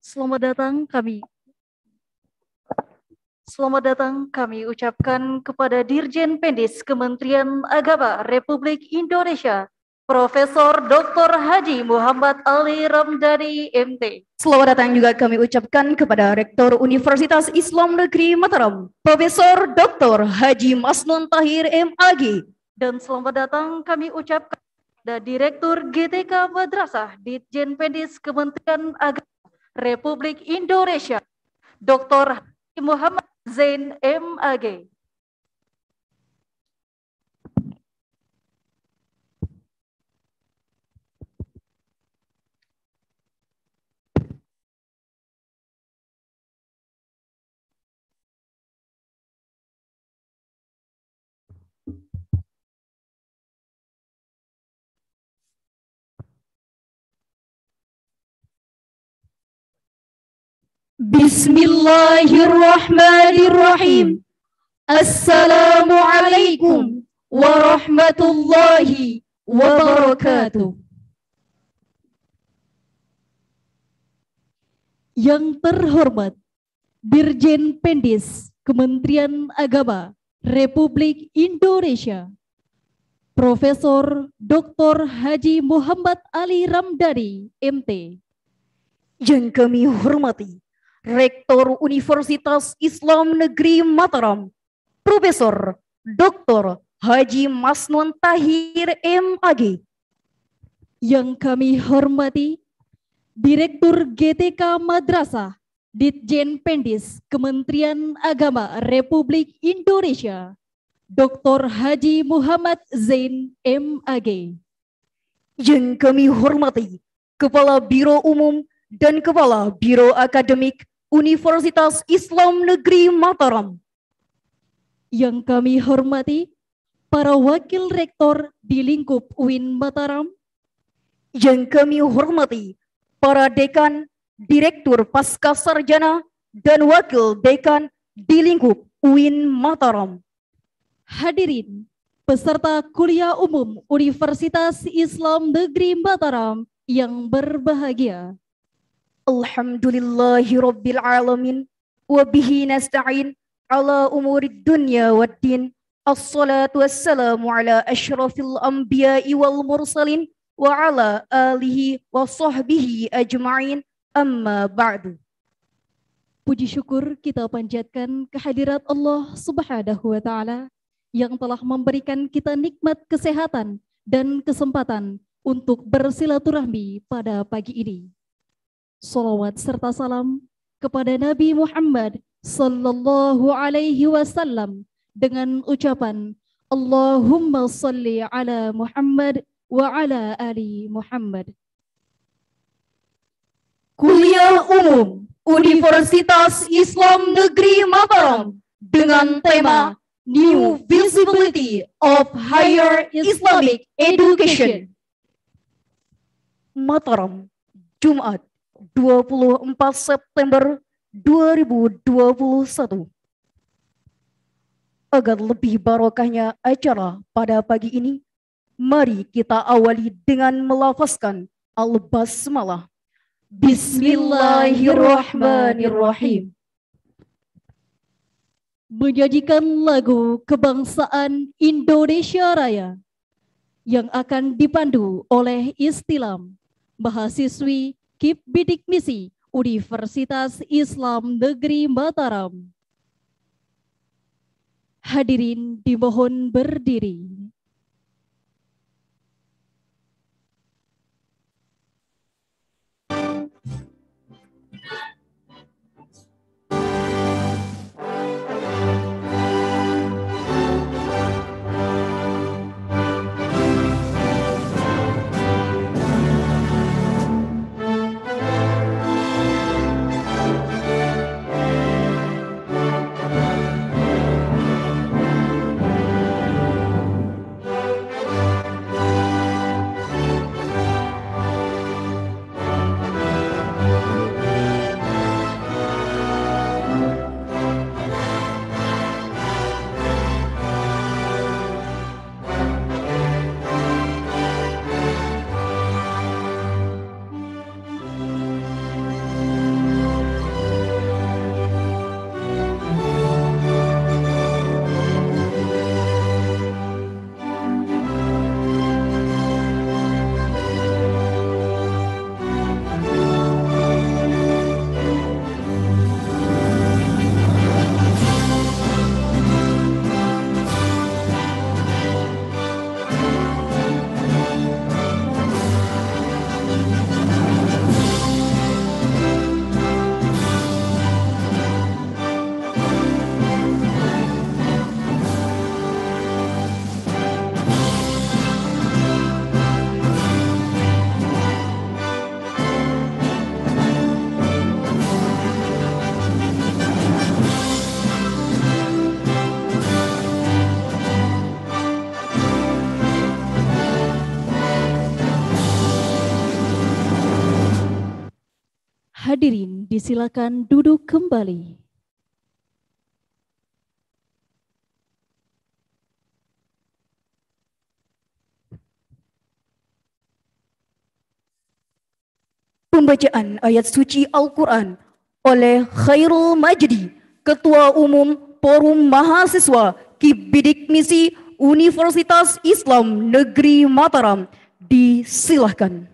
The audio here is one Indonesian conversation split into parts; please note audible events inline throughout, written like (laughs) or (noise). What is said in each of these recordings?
Selamat datang kami. Selamat datang kami ucapkan kepada Dirjen Pendis Kementerian Agama Republik Indonesia Profesor Dr. Haji Muhammad Ali Ramdhani MT. Selamat datang juga kami ucapkan kepada Rektor Universitas Islam Negeri Mataram, Profesor Dr. Haji Masnun Tahir MAG. Dan selamat datang kami ucapkan kepada Direktur GTK Madrasah Ditjen Pendis Kementerian Agama Republik Indonesia, Dr. Haji Muhammad Zain MAG. Bismillahirrahmanirrahim. Assalamualaikum warahmatullahi wabarakatuh. Yang terhormat Dirjen Pendis Kementerian Agama Republik Indonesia, Profesor Dr. Haji Muhammad Ali Ramdhani, MT. Yang kami hormati Rektor Universitas Islam Negeri Mataram, Profesor Dr. Haji Masnun Tahir MAG. Yang kami hormati, Direktur GTK Madrasah Ditjen Pendis Kementerian Agama Republik Indonesia, Dr. Haji Muhammad Zain MAG. Yang kami hormati, Kepala Biro Umum dan Kepala Biro Akademik Universitas Islam Negeri Mataram. Yang kami hormati, para wakil rektor di lingkup UIN Mataram. Yang kami hormati, para dekan, direktur pasca sarjana, dan wakil dekan di lingkup UIN Mataram. Hadirin, peserta kuliah umum Universitas Islam Negeri Mataram yang berbahagia. Alhamdulillahi Rabbil Alamin. Wabihi nasta'in ala umuri dunya wa din. Assalatu wassalamu ala ashrafil anbiya'i wal mursalin wa ala alihi wa sahbihi ajma'in amma ba'du. Puji syukur kita panjatkan kehadirat Allah subhanahu wa ta'ala yang telah memberikan kita nikmat kesehatan dan kesempatan untuk bersilaturahmi pada pagi ini. Salawat serta salam kepada Nabi Muhammad sallallahu alaihi wasallam dengan ucapan Allahumma salli ala Muhammad wa ala ali Muhammad. Kuliah Umum Universitas Islam Negeri Mataram dengan tema New Visibility of Higher Islamic Education. Mataram, Jumat, 24 September 2021. Agar lebih barokahnya acara pada pagi ini, mari kita awali dengan melafazkan Al-Basmalah. Bismillahirrahmanirrahim. Menyajikan lagu kebangsaan Indonesia Raya yang akan dipandu oleh Istilam, mahasiswi Kip Bidik Misi, Universitas Islam Negeri Mataram. Hadirin dimohon berdiri. Hadirin, disilakan duduk kembali. Pembacaan ayat suci Al-Quran oleh Khairul Majdi, Ketua Umum Forum Mahasiswa Kibidik Misi Universitas Islam Negeri Mataram. Disilahkan.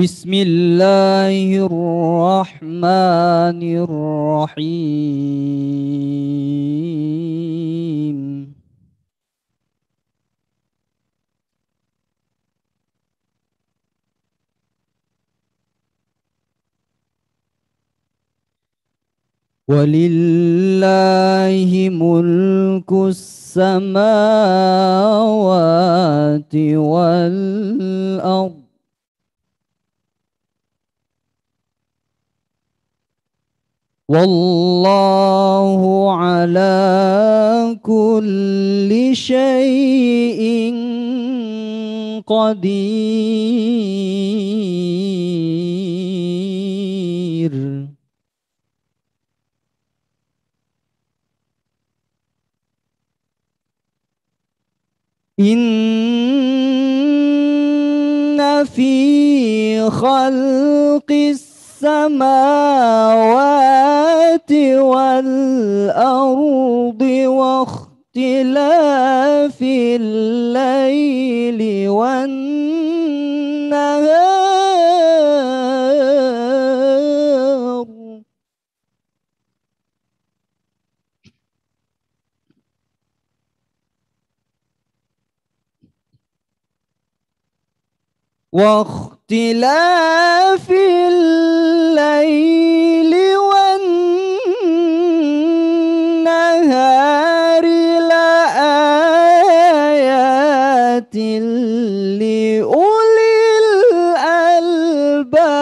بسم الله الرحمن الرحيم ولله ملك السماوات والأرض والله على كل شيء قدير إن في خلق السماء السماوات والأرض واختلاف الليل والنهار واختلاف اختلاف الليل والنهار لآيات لأولي الألباب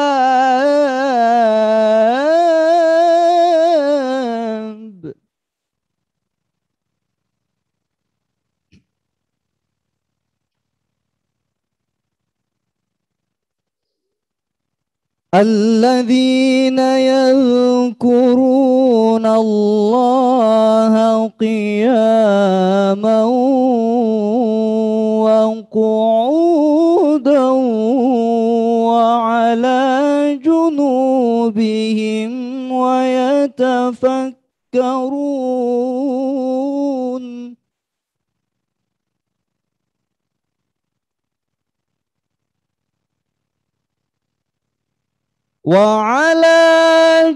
الذين يذكرون الله قياما وقعودا وعلى جنوبهم ويتفكرون وعلى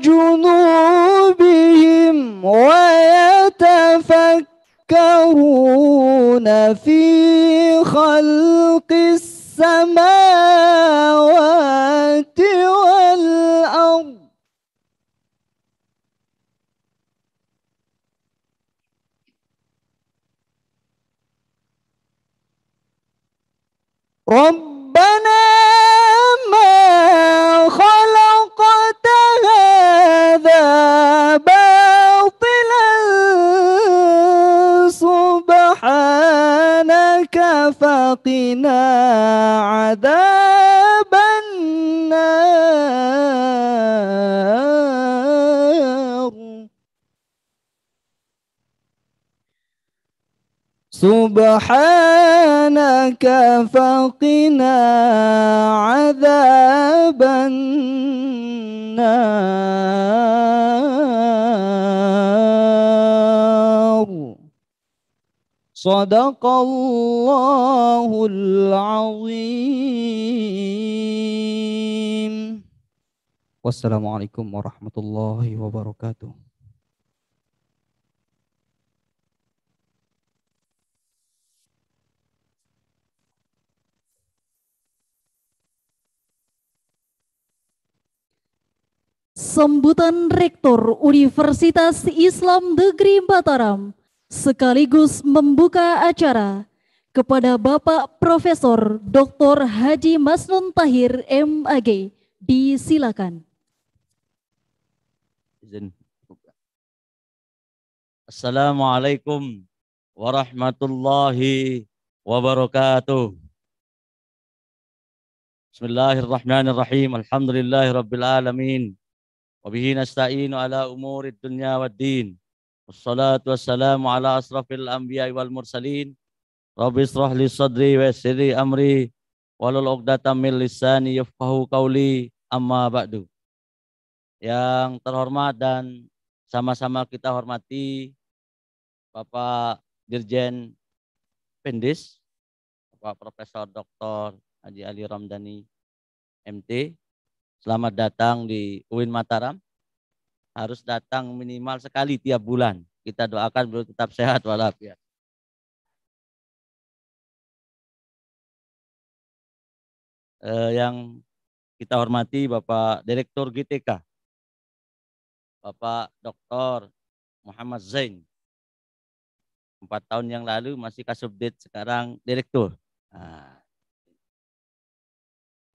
جنوبهم ويتفكرون في خلق السماوات والأرض ربنا ما خلقت هذا باطلا سبحانك فقنا عذاب سبحانك فقنا عذاب النار صدق الله العظيم والسلام عليكم ورحمة الله وبركاته sambutan Rektor Universitas Islam Negeri Mataram sekaligus membuka acara kepada Bapak Profesor Dr. Haji Masnun Tahir MAG. Disilakan. Assalamualaikum warahmatullahi wabarakatuh. Bismillahirrahmanirrahim. Alhamdulillahirabbil alamin. وبه نستعين على أمور الدنيا والدين والصلاة والسلام على أشرف الأنبياء والمرسلين رب اشرح لي صدري ويسر لي أمري wahlul uqdatam min lisani yafqahu qauli amma ba'du. Yang terhormat dan sama-sama kita hormati Bapak Dirjen Pendis, Bapak Profesor Dr. Haji Ali Ramdhani MT, Selamat datang di UIN Mataram. Harus datang minimal sekali tiap bulan. Kita doakan beliau tetap sehat walafiat. Eh, yang kita hormati Bapak Direktur GTK, Bapak Dr. Muhammad Zain. Empat tahun yang lalu masih kasubdit, sekarang direktur. Nah,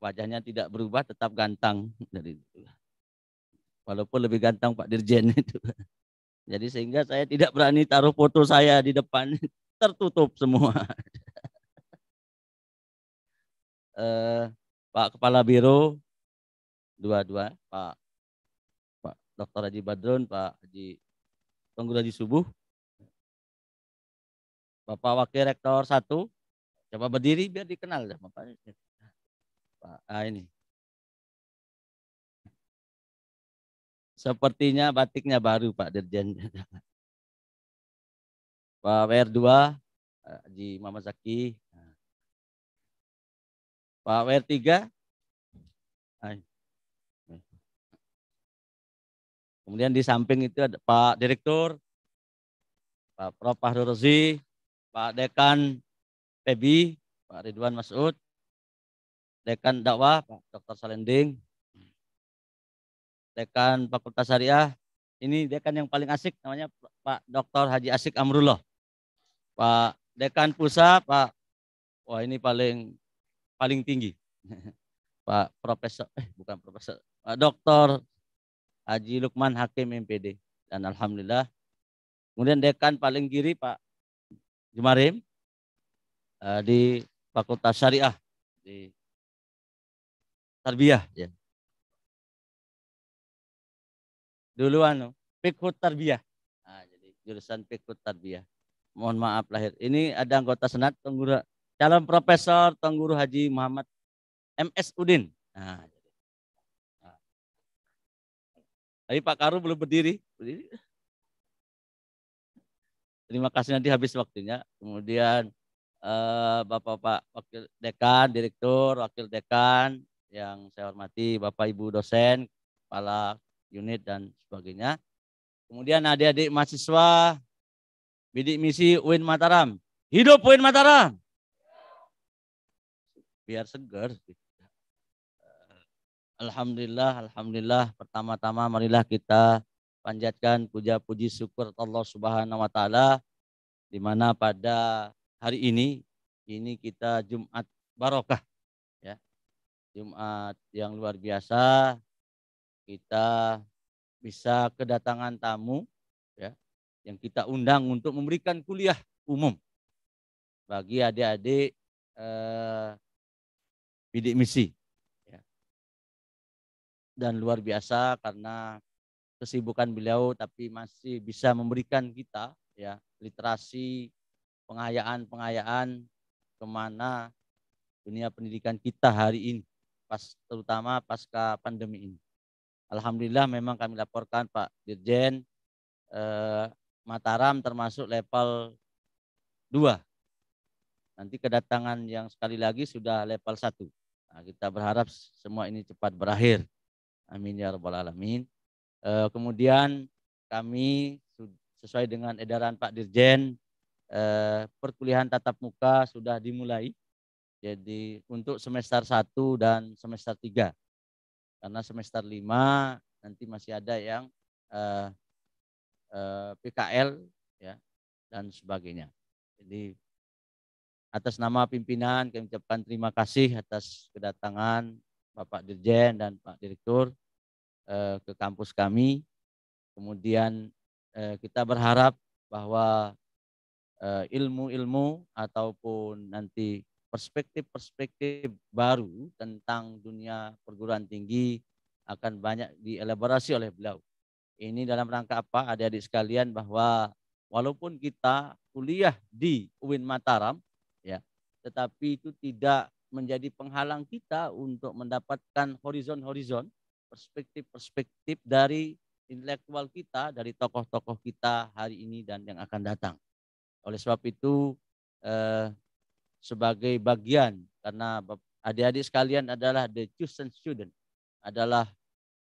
wajahnya tidak berubah tetap ganteng dari itu. Walaupun lebih ganteng Pak Dirjen (laughs) itu. Jadi sehingga saya tidak berani taruh foto saya di depan (laughs) tertutup semua. (laughs) eh, Pak Kepala Biro dua-dua, Pak Pak Dr. Haji Badrun, Pak Haji Tunggu Haji Subuh. Bapak Wakil Rektor satu, coba berdiri biar dikenal ya Bapak. Pak. Ah ini. Sepertinya batiknya baru Pak Dirjen. (laughs) Pak WR2 di Mama Zaki. Pak WR3. Kemudian di samping itu ada Pak Direktur, Pak Prof. Fahru Pak Dekan Pebi, Pak Ridwan Masud, Dekan dakwah Pak Dr. Salending, Dekan Fakultas Syariah. Ini dekan yang paling asik namanya Pak Dr. Haji Asik Amrullah. Pak Dekan Pusa, Pak Wah, ini paling paling tinggi. (laughs) Pak Profesor eh bukan Profesor, Pak Dr. Haji Lukman Hakim MPD dan alhamdulillah. Kemudian dekan paling kiri Pak Jumarim eh, di Fakultas Syariah di tarbiyah ya. Dulu anu, fikhu tarbiyah. Nah, jadi jurusan pikut tarbiyah. Mohon maaf lahir. Ini ada anggota senat tengguru calon profesor Tengguru Haji Muhammad MS Udin. Nah, jadi. Nah. Pak Karu belum berdiri. berdiri. Terima kasih nanti habis waktunya. Kemudian eh, Bapak-bapak wakil dekan, direktur, wakil dekan, yang saya hormati Bapak Ibu dosen, kepala unit dan sebagainya. Kemudian adik-adik mahasiswa bidik misi UIN Mataram. Hidup UIN Mataram. Biar segar. Alhamdulillah, alhamdulillah. Pertama-tama marilah kita panjatkan puja puji syukur Allah Subhanahu wa taala di mana pada hari ini ini kita Jumat barokah Jumat yang luar biasa. Kita bisa kedatangan tamu ya yang kita undang untuk memberikan kuliah umum bagi adik-adik eh, bidik misi. Ya. Dan luar biasa karena kesibukan beliau tapi masih bisa memberikan kita ya literasi pengayaan-pengayaan kemana dunia pendidikan kita hari ini pas terutama pasca pandemi ini. Alhamdulillah memang kami laporkan Pak Dirjen eh, Mataram termasuk level 2. Nanti kedatangan yang sekali lagi sudah level 1. Nah, kita berharap semua ini cepat berakhir. Amin ya rabbal alamin. Eh, kemudian kami sesuai dengan edaran Pak Dirjen eh, perkuliahan tatap muka sudah dimulai jadi untuk semester 1 dan semester 3. Karena semester 5 nanti masih ada yang eh, eh, PKL ya dan sebagainya. Jadi atas nama pimpinan kami ucapkan terima kasih atas kedatangan Bapak Dirjen dan Pak Direktur eh, ke kampus kami. Kemudian eh, kita berharap bahwa eh, ilmu-ilmu ataupun nanti perspektif-perspektif baru tentang dunia perguruan tinggi akan banyak dielaborasi oleh beliau. Ini dalam rangka apa adik-adik sekalian bahwa walaupun kita kuliah di UIN Mataram ya, tetapi itu tidak menjadi penghalang kita untuk mendapatkan horizon-horizon, perspektif-perspektif dari intelektual kita, dari tokoh-tokoh kita hari ini dan yang akan datang. Oleh sebab itu eh, sebagai bagian karena adik-adik sekalian adalah the chosen student, adalah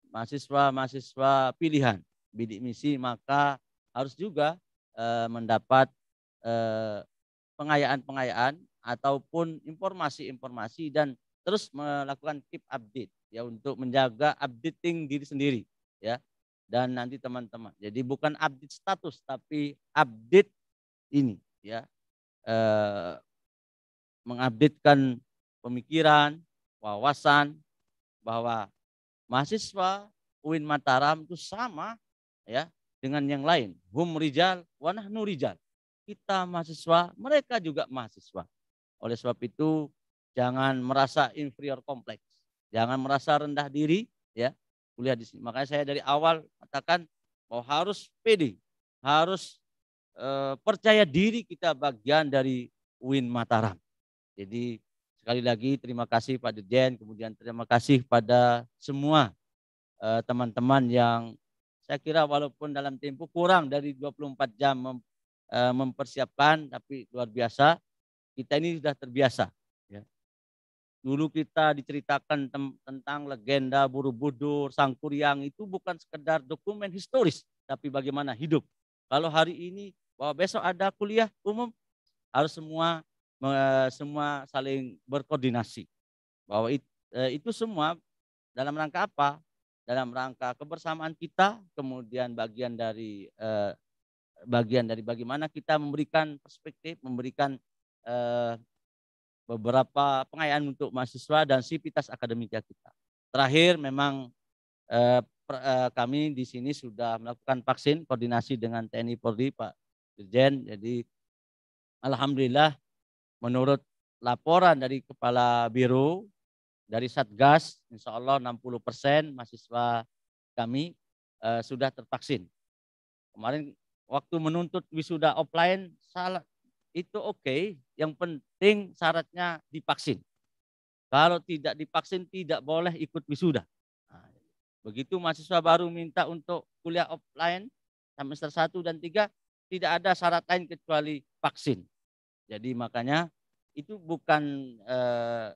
mahasiswa-mahasiswa pilihan bidik misi maka harus juga eh, mendapat eh, pengayaan-pengayaan ataupun informasi-informasi dan terus melakukan keep update ya untuk menjaga updating diri sendiri ya dan nanti teman-teman jadi bukan update status tapi update ini ya eh, mengupdatekan pemikiran, wawasan bahwa mahasiswa UIN Mataram itu sama ya dengan yang lain. Hum rijal wa nahnu rijal. Kita mahasiswa, mereka juga mahasiswa. Oleh sebab itu jangan merasa inferior kompleks, jangan merasa rendah diri ya kuliah di sini. Makanya saya dari awal katakan bahwa harus pede, harus e, percaya diri kita bagian dari UIN Mataram. Jadi sekali lagi terima kasih Pak Dirjen, kemudian terima kasih pada semua eh, teman-teman uh, yang saya kira walaupun dalam tempo kurang dari 24 jam mem, uh, mempersiapkan, tapi luar biasa. Kita ini sudah terbiasa. Ya. Dulu kita diceritakan tentang legenda Buru Borobudur, Sangkuriang itu bukan sekedar dokumen historis, tapi bagaimana hidup. Kalau hari ini bahwa besok ada kuliah umum, harus semua Eh, semua saling berkoordinasi bahwa eh, itu semua dalam rangka apa? Dalam rangka kebersamaan kita, kemudian bagian dari eh, bagian dari bagaimana kita memberikan perspektif, memberikan beberapa pengayaan untuk mahasiswa dan sivitas akademika kita. Terakhir memang kami di sini sudah melakukan vaksin koordinasi dengan TNI Polri Pak Dirjen. Jadi alhamdulillah menurut laporan dari Kepala Biro dari Satgas, insya Allah 60 persen mahasiswa kami eh, sudah tervaksin. Kemarin waktu menuntut wisuda offline, salah, itu oke. Okay. Yang penting syaratnya divaksin. Kalau tidak divaksin tidak boleh ikut wisuda. Nah, begitu mahasiswa baru minta untuk kuliah offline semester 1 dan 3 tidak ada syarat lain kecuali vaksin. Jadi makanya itu bukan eh,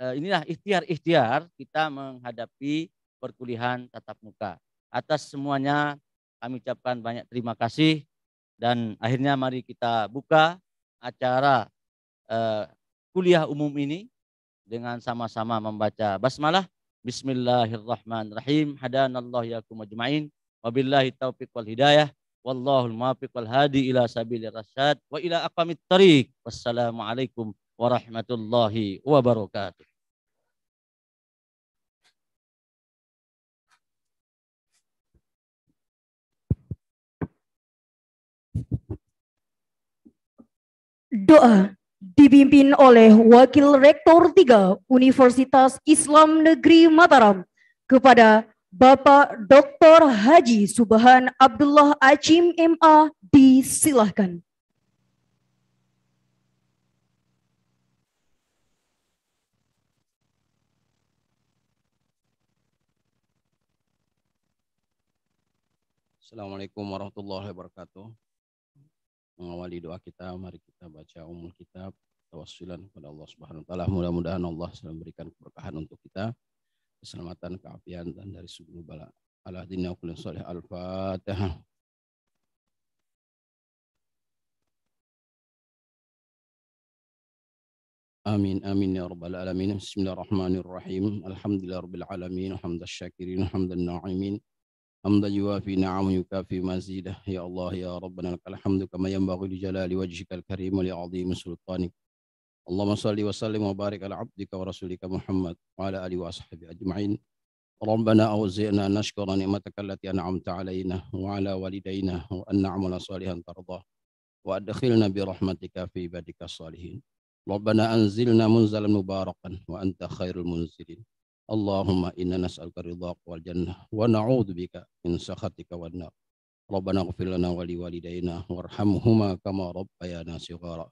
eh, inilah ikhtiar-ikhtiar kita menghadapi perkuliahan tatap muka. Atas semuanya kami ucapkan banyak terima kasih dan akhirnya mari kita buka acara eh, kuliah umum ini dengan sama-sama membaca basmalah Bismillahirrahmanirrahim hadanallahu yakum ajmain wabillahi taufiq wal hidayah Wallahul muwaffiq wal hadi ila sabilir rasyad wa ila aqwamit thariq. Wassalamualaikum warahmatullahi wabarakatuh. Doa dipimpin oleh Wakil Rektor 3 Universitas Islam Negeri Mataram kepada Bapak Dr. Haji Subhan Abdullah Acim MA disilahkan. Assalamualaikum warahmatullahi wabarakatuh. Mengawali doa kita, mari kita baca umul kitab tawassulan kepada Allah Subhanahu wa taala. Mudah-mudahan Allah selalu memberikan keberkahan untuk kita keselamatan, keafian dari seluruh bala. Allah dina kulin soleh al-fatihah. Amin amin ya rabbal alamin bismillahirrahmanirrahim alhamdulillah rabbil alamin hamdan syakirin hamdan na'imin hamdan yuwafi na'am yukafi mazidah ya allah ya rabbana lakal hamdu kama yanbaghi li jalali wajhikal karim wa li 'azimi sultanik اللهم صل وسلم وبارك على عبدك ورسولك محمد وعلى اله واصحابه اجمعين ربنا اوزعنا نشكر نعمتك التي انعمت علينا وعلى والدينا وان نعمل صالحا ترضاه وادخلنا برحمتك في عبادك الصالحين ربنا انزلنا منزلا مباركا وانت خير المنزلين اللهم انا نسالك رضاك والجنه ونعوذ بك من سخطك والنار ربنا اغفر لنا ولوالدينا وارحمهما كما ربيانا صغارا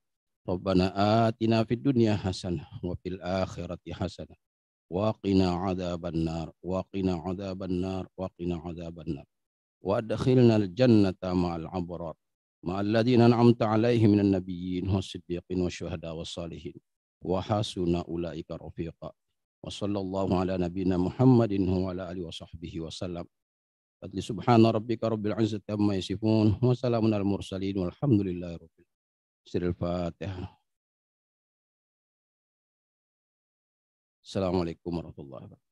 ربنا آتنا في الدنيا حسنة وفي الآخرة حسنة وقنا عذاب النار وقنا عذاب النار وقنا عذاب النار وأدخلنا الجنة مع الأبرار مع الذين أنعمت عليهم من النبيين والصديقين والشهداء والصالحين وحسن أولئك رفيقا وصلى الله على نبينا محمد وعلى آله وصحبه وسلم فضل سبحان ربك رب العزة عما يصفون وسلام على المرسلين والحمد لله رب العالمين tafsir Assalamualaikum warahmatullahi wabarakatuh.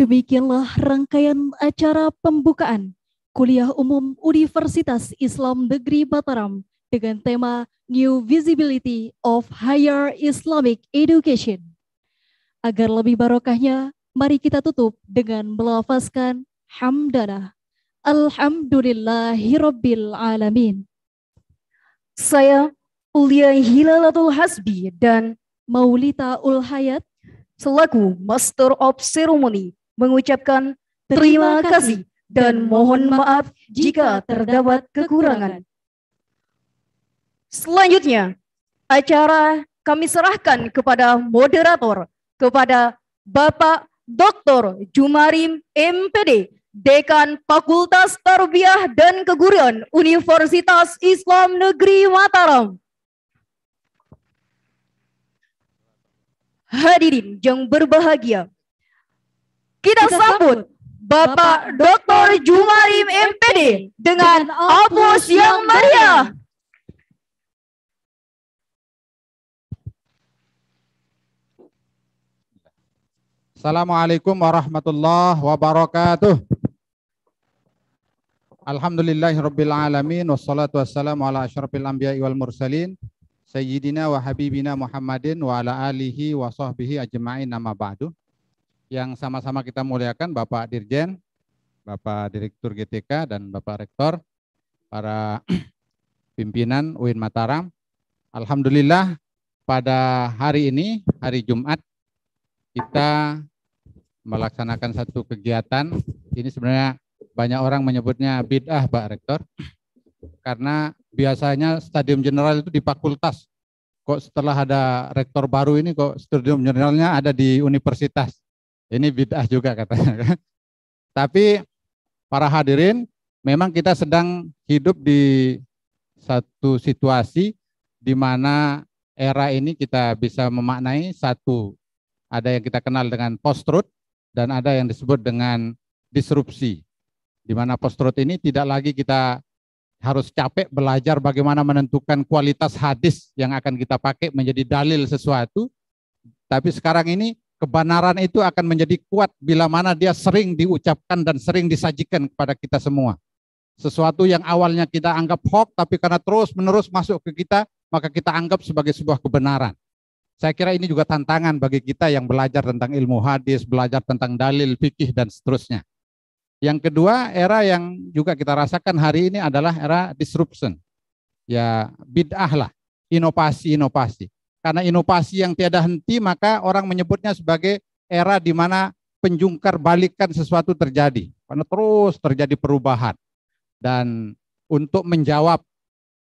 Demikianlah rangkaian acara pembukaan Kuliah Umum Universitas Islam Negeri Mataram dengan tema New Visibility of Higher Islamic Education. Agar lebih barokahnya, mari kita tutup dengan melafazkan Alhamdulillahi Alhamdulillahirabbil alamin. Saya Ulia Hilalatul Hasbi dan Maulita Ulhayat selaku Master of Ceremony mengucapkan terima kasih dan mohon maaf jika terdapat kekurangan. Selanjutnya, acara kami serahkan kepada moderator, kepada Bapak Dr. Jumarim MPD, Dekan Fakultas Tarbiyah dan Keguruan Universitas Islam Negeri Mataram. Hadirin yang berbahagia, kita sambut Bapak Dr. Jumarim MPD dengan aplaus yang meriah. Assalamualaikum warahmatullahi wabarakatuh. Alhamdulillahirrabbilalamin wassalatu wassalamu ala asyrafil anbiya'i wal mursalin sayyidina wa habibina Muhammadin wa ala alihi wa sahbihi ajma'in nama ba'du yang sama-sama kita muliakan Bapak Dirjen, Bapak Direktur GTK dan Bapak Rektor, para (clears throat) pimpinan UIN Mataram. Alhamdulillah pada hari ini, hari Jumat, kita melaksanakan satu kegiatan. Ini sebenarnya banyak orang menyebutnya bid'ah Pak Rektor, (clears throat) karena biasanya Stadium General itu di fakultas. Kok setelah ada rektor baru ini kok Stadium Generalnya ada di universitas ini bid'ah juga katanya (laughs) kan? Tapi para hadirin, memang kita sedang hidup di satu situasi di mana era ini kita bisa memaknai satu ada yang kita kenal dengan post truth dan ada yang disebut dengan disrupsi. Di mana post truth ini tidak lagi kita harus capek belajar bagaimana menentukan kualitas hadis yang akan kita pakai menjadi dalil sesuatu. Tapi sekarang ini kebenaran itu akan menjadi kuat bila mana dia sering diucapkan dan sering disajikan kepada kita semua. Sesuatu yang awalnya kita anggap hoax, tapi karena terus-menerus masuk ke kita, maka kita anggap sebagai sebuah kebenaran. Saya kira ini juga tantangan bagi kita yang belajar tentang ilmu hadis, belajar tentang dalil, fikih, dan seterusnya. Yang kedua, era yang juga kita rasakan hari ini adalah era disruption. Ya, bid'ah lah, inovasi-inovasi karena inovasi yang tiada henti, maka orang menyebutnya sebagai era di mana penjungkar balikan sesuatu terjadi. Karena terus terjadi perubahan. Dan untuk menjawab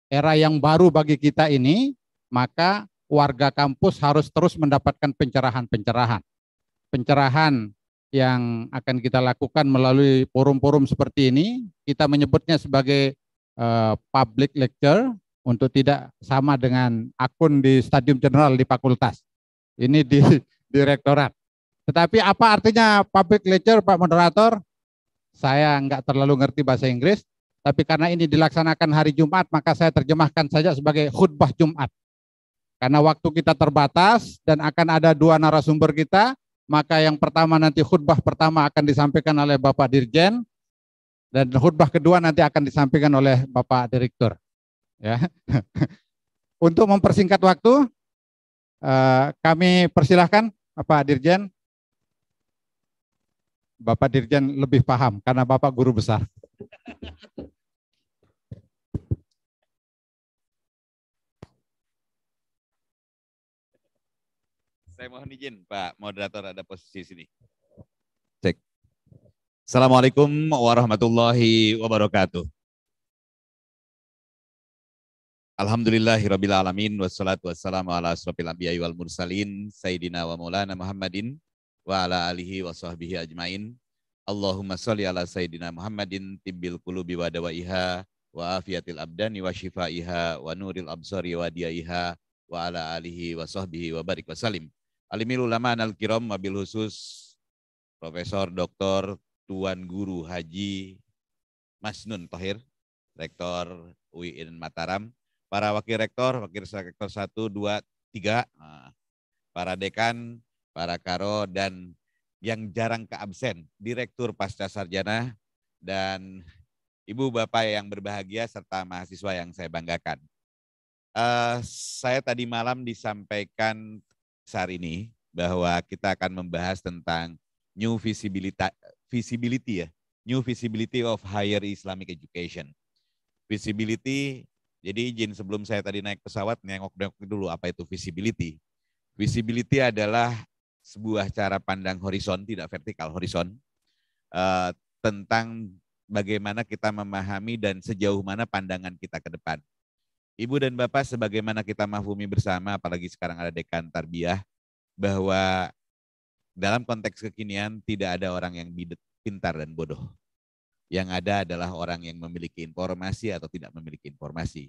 era yang baru bagi kita ini, maka warga kampus harus terus mendapatkan pencerahan-pencerahan. Pencerahan yang akan kita lakukan melalui forum-forum seperti ini, kita menyebutnya sebagai uh, public lecture untuk tidak sama dengan akun di Stadium General di fakultas. Ini di (laughs) direktorat. Tetapi apa artinya public lecture, Pak Moderator? Saya nggak terlalu ngerti bahasa Inggris, tapi karena ini dilaksanakan hari Jumat, maka saya terjemahkan saja sebagai khutbah Jumat. Karena waktu kita terbatas dan akan ada dua narasumber kita, maka yang pertama nanti khutbah pertama akan disampaikan oleh Bapak Dirjen, dan khutbah kedua nanti akan disampaikan oleh Bapak Direktur. Ya. (laughs) Untuk mempersingkat waktu, eh, kami persilahkan Pak Dirjen. Bapak Dirjen lebih paham karena Bapak guru besar. Saya mohon izin Pak Moderator ada posisi sini. Cek. Assalamualaikum warahmatullahi wabarakatuh. Alhamdulillahirrabbilalamin alamin wassalatu wassalamu ala asrafil anbiya wal mursalin sayyidina wa maulana Muhammadin wa ala alihi wa sahbihi ajmain. Allahumma sholli ala Sayyidina Muhammadin tibbil kulubi wa dawaiha wa afiatil abdani wa shifaiha wa nuril absari wa diaiha wa ala alihi wa sahbihi wa barik wa salim. Alimil ulama anal kiram wabil khusus Profesor Doktor Tuan Guru Haji Masnun Tohir, Rektor UIN Mataram, para wakil rektor, wakil rektor 1, 2, 3, para dekan, para karo, dan yang jarang ke absen, direktur pasca sarjana, dan ibu bapak yang berbahagia serta mahasiswa yang saya banggakan. Uh, saya tadi malam disampaikan saat ini bahwa kita akan membahas tentang new visibility, visibility ya, new visibility of higher Islamic education. Visibility jadi izin sebelum saya tadi naik pesawat nengok-nengok dulu apa itu visibility. Visibility adalah sebuah cara pandang horizon tidak vertikal horizon uh, tentang bagaimana kita memahami dan sejauh mana pandangan kita ke depan. Ibu dan Bapak sebagaimana kita mahfumi bersama apalagi sekarang ada dekan tarbiyah bahwa dalam konteks kekinian tidak ada orang yang pintar dan bodoh. Yang ada adalah orang yang memiliki informasi atau tidak memiliki informasi.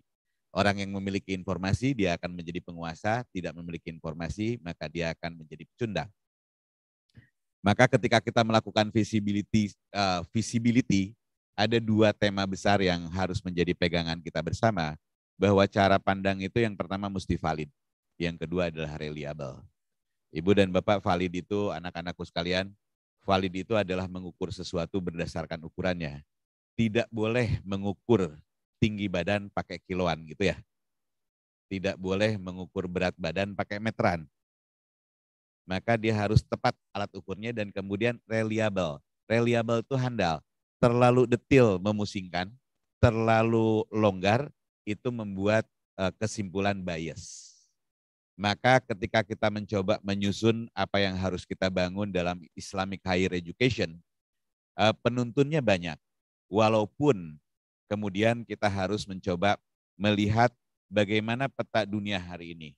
Orang yang memiliki informasi dia akan menjadi penguasa, tidak memiliki informasi maka dia akan menjadi pecundang. Maka ketika kita melakukan visibility uh, visibility ada dua tema besar yang harus menjadi pegangan kita bersama bahwa cara pandang itu yang pertama mesti valid, yang kedua adalah reliable. Ibu dan Bapak valid itu anak-anakku sekalian, Valid itu adalah mengukur sesuatu berdasarkan ukurannya. Tidak boleh mengukur tinggi badan pakai kiloan gitu ya. Tidak boleh mengukur berat badan pakai meteran. Maka dia harus tepat alat ukurnya dan kemudian reliable. Reliable itu handal. Terlalu detil memusingkan, terlalu longgar itu membuat eh, kesimpulan bias. Maka ketika kita mencoba menyusun apa yang harus kita bangun dalam Islamic Higher Education, eh, penuntunnya banyak. Walaupun kemudian kita harus mencoba melihat bagaimana peta dunia hari ini.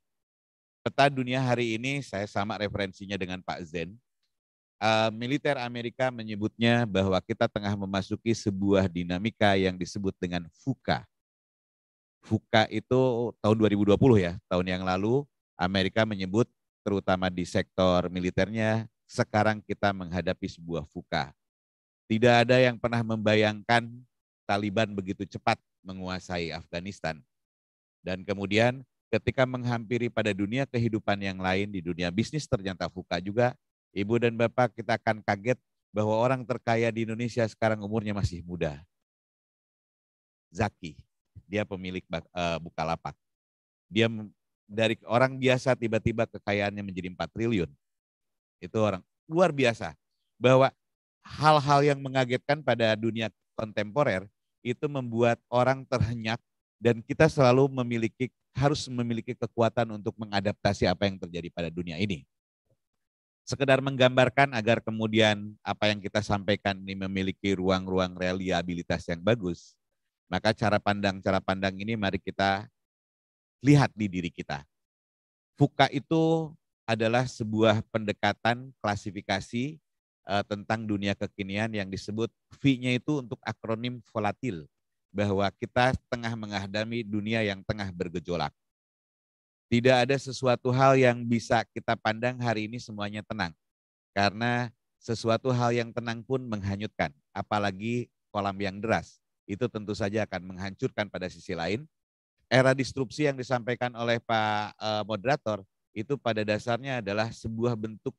Peta dunia hari ini saya sama referensinya dengan Pak Zen. Eh, militer Amerika menyebutnya bahwa kita tengah memasuki sebuah dinamika yang disebut dengan FUKA. FUKA itu tahun 2020 ya, tahun yang lalu Amerika menyebut terutama di sektor militernya sekarang kita menghadapi sebuah fuka. Tidak ada yang pernah membayangkan Taliban begitu cepat menguasai Afghanistan. Dan kemudian ketika menghampiri pada dunia kehidupan yang lain di dunia bisnis ternyata fuka juga. Ibu dan Bapak kita akan kaget bahwa orang terkaya di Indonesia sekarang umurnya masih muda. Zaki, dia pemilik eh, Bukalapak. Dia dari orang biasa tiba-tiba kekayaannya menjadi 4 triliun. Itu orang luar biasa. Bahwa hal-hal yang mengagetkan pada dunia kontemporer itu membuat orang terhenyak dan kita selalu memiliki harus memiliki kekuatan untuk mengadaptasi apa yang terjadi pada dunia ini. Sekedar menggambarkan agar kemudian apa yang kita sampaikan ini memiliki ruang-ruang reliabilitas yang bagus, maka cara pandang cara pandang ini mari kita lihat di diri kita. Fuka itu adalah sebuah pendekatan klasifikasi uh, tentang dunia kekinian yang disebut V-nya itu untuk akronim volatil, bahwa kita tengah menghadapi dunia yang tengah bergejolak. Tidak ada sesuatu hal yang bisa kita pandang hari ini semuanya tenang. Karena sesuatu hal yang tenang pun menghanyutkan, apalagi kolam yang deras. Itu tentu saja akan menghancurkan pada sisi lain, era disrupsi yang disampaikan oleh Pak eh, moderator itu pada dasarnya adalah sebuah bentuk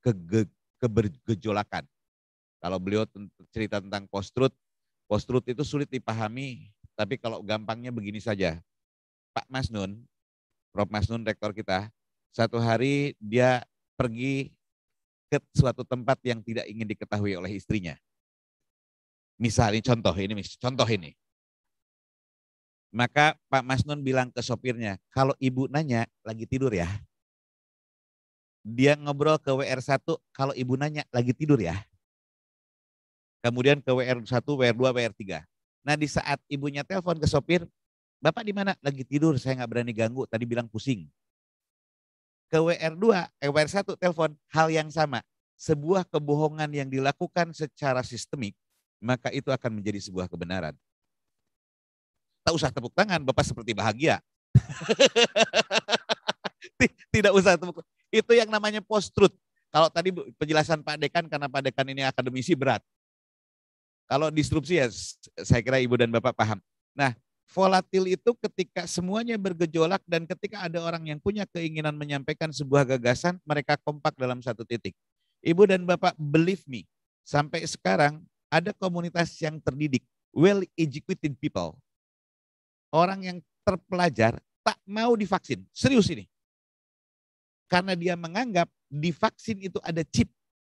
kege, kebergejolakan. Kalau beliau cerita tentang post-truth, post-truth itu sulit dipahami, tapi kalau gampangnya begini saja. Pak Masnun, Prof. Masnun, rektor kita, satu hari dia pergi ke suatu tempat yang tidak ingin diketahui oleh istrinya. Misalnya contoh ini, contoh ini. Maka Pak Masnun bilang ke sopirnya, kalau ibu nanya lagi tidur ya. Dia ngobrol ke WR1, kalau ibu nanya lagi tidur ya. Kemudian ke WR1, WR2, WR3. Nah di saat ibunya telepon ke sopir, Bapak di mana? Lagi tidur, saya nggak berani ganggu, tadi bilang pusing. Ke WR2, eh, WR1 telepon, hal yang sama. Sebuah kebohongan yang dilakukan secara sistemik, maka itu akan menjadi sebuah kebenaran tak usah tepuk tangan, Bapak seperti bahagia. (laughs) Tidak usah tepuk tangan. Itu yang namanya post-truth. Kalau tadi penjelasan Pak Dekan, karena Pak Dekan ini akademisi berat. Kalau disrupsi ya saya kira Ibu dan Bapak paham. Nah, volatil itu ketika semuanya bergejolak dan ketika ada orang yang punya keinginan menyampaikan sebuah gagasan, mereka kompak dalam satu titik. Ibu dan Bapak, believe me, sampai sekarang ada komunitas yang terdidik, well educated people orang yang terpelajar tak mau divaksin. Serius ini. Karena dia menganggap divaksin itu ada chip.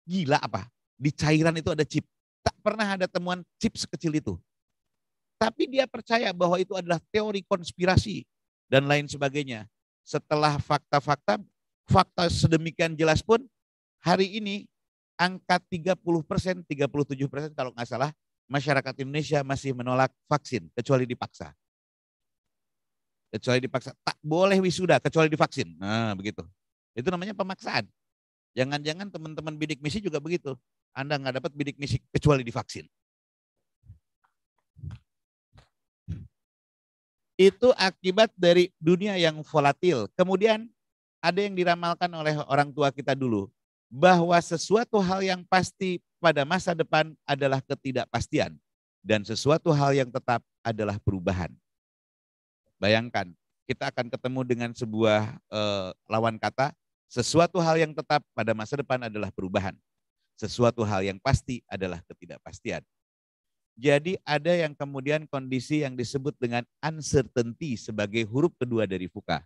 Gila apa? Di cairan itu ada chip. Tak pernah ada temuan chip sekecil itu. Tapi dia percaya bahwa itu adalah teori konspirasi dan lain sebagainya. Setelah fakta-fakta, fakta sedemikian jelas pun hari ini angka 30 persen, 37 persen kalau nggak salah masyarakat Indonesia masih menolak vaksin kecuali dipaksa kecuali dipaksa tak boleh wisuda kecuali divaksin. Nah, begitu. Itu namanya pemaksaan. Jangan-jangan teman-teman bidik misi juga begitu. Anda nggak dapat bidik misi kecuali divaksin. Itu akibat dari dunia yang volatil. Kemudian ada yang diramalkan oleh orang tua kita dulu bahwa sesuatu hal yang pasti pada masa depan adalah ketidakpastian dan sesuatu hal yang tetap adalah perubahan. Bayangkan, kita akan ketemu dengan sebuah eh, lawan kata, sesuatu hal yang tetap pada masa depan adalah perubahan. Sesuatu hal yang pasti adalah ketidakpastian. Jadi ada yang kemudian kondisi yang disebut dengan uncertainty sebagai huruf kedua dari fuka.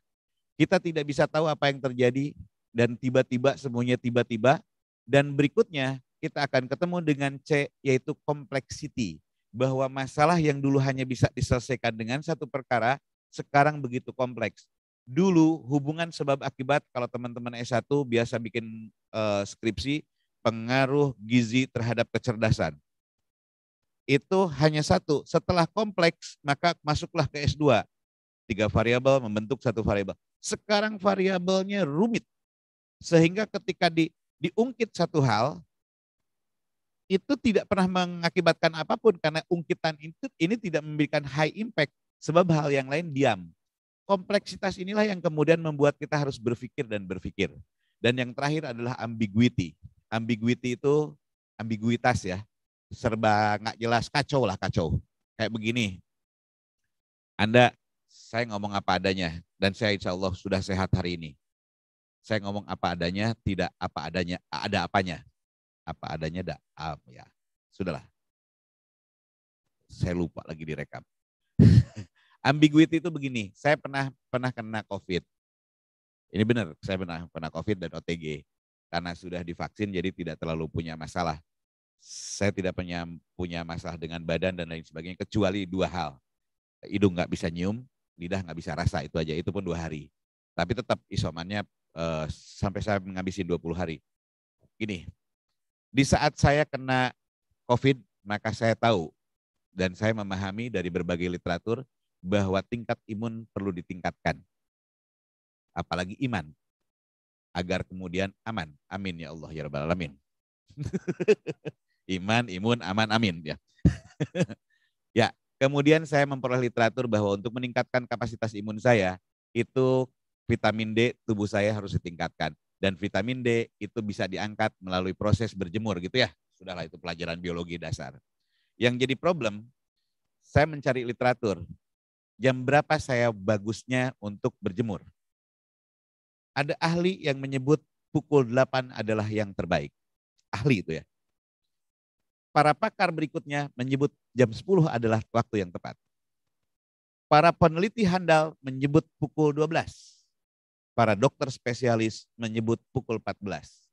Kita tidak bisa tahu apa yang terjadi dan tiba-tiba semuanya tiba-tiba. Dan berikutnya kita akan ketemu dengan C yaitu complexity. Bahwa masalah yang dulu hanya bisa diselesaikan dengan satu perkara sekarang begitu kompleks. Dulu hubungan sebab akibat kalau teman-teman S1 biasa bikin eh, skripsi pengaruh gizi terhadap kecerdasan. Itu hanya satu. Setelah kompleks maka masuklah ke S2. Tiga variabel membentuk satu variabel. Sekarang variabelnya rumit. Sehingga ketika di, diungkit satu hal, itu tidak pernah mengakibatkan apapun karena ungkitan itu ini tidak memberikan high impact Sebab hal yang lain diam. Kompleksitas inilah yang kemudian membuat kita harus berpikir dan berpikir. Dan yang terakhir adalah ambiguity. Ambiguity itu ambiguitas ya. Serba nggak jelas, kacau lah kacau. Kayak begini. Anda, saya ngomong apa adanya. Dan saya insya Allah sudah sehat hari ini. Saya ngomong apa adanya, tidak apa adanya, ada apanya. Apa adanya, da, um, ya. Sudahlah. Saya lupa lagi direkam. (laughs) Ambiguity itu begini, saya pernah pernah kena COVID. Ini benar, saya pernah pernah COVID dan OTG. Karena sudah divaksin jadi tidak terlalu punya masalah. Saya tidak punya punya masalah dengan badan dan lain sebagainya kecuali dua hal. Hidung nggak bisa nyium, lidah nggak bisa rasa itu aja. Itu pun dua hari. Tapi tetap isomannya eh, sampai saya menghabisin 20 hari. Gini, di saat saya kena COVID, maka saya tahu dan saya memahami dari berbagai literatur bahwa tingkat imun perlu ditingkatkan. Apalagi iman. Agar kemudian aman. Amin ya Allah ya Rabbal Alamin. (laughs) iman, imun, aman, amin. Ya. (laughs) ya, kemudian saya memperoleh literatur bahwa untuk meningkatkan kapasitas imun saya, itu vitamin D tubuh saya harus ditingkatkan. Dan vitamin D itu bisa diangkat melalui proses berjemur gitu ya. Sudahlah itu pelajaran biologi dasar. Yang jadi problem, saya mencari literatur. Jam berapa saya bagusnya untuk berjemur? Ada ahli yang menyebut pukul 8 adalah yang terbaik. Ahli itu ya. Para pakar berikutnya menyebut jam 10 adalah waktu yang tepat. Para peneliti handal menyebut pukul 12 para dokter spesialis menyebut pukul 14.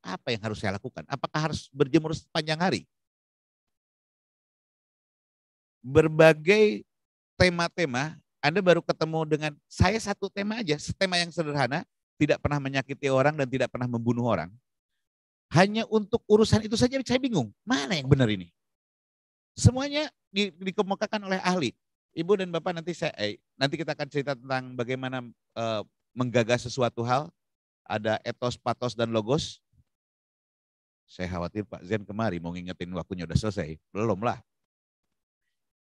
Apa yang harus saya lakukan? Apakah harus berjemur sepanjang hari? berbagai tema-tema, Anda baru ketemu dengan saya satu tema aja, tema yang sederhana, tidak pernah menyakiti orang dan tidak pernah membunuh orang. Hanya untuk urusan itu saja saya bingung, mana yang benar ini? Semuanya di, dikemukakan oleh ahli. Ibu dan Bapak nanti saya eh, nanti kita akan cerita tentang bagaimana eh, menggagas sesuatu hal, ada etos, patos dan logos. Saya khawatir Pak Zen kemari mau ngingetin waktunya udah selesai. Belum lah.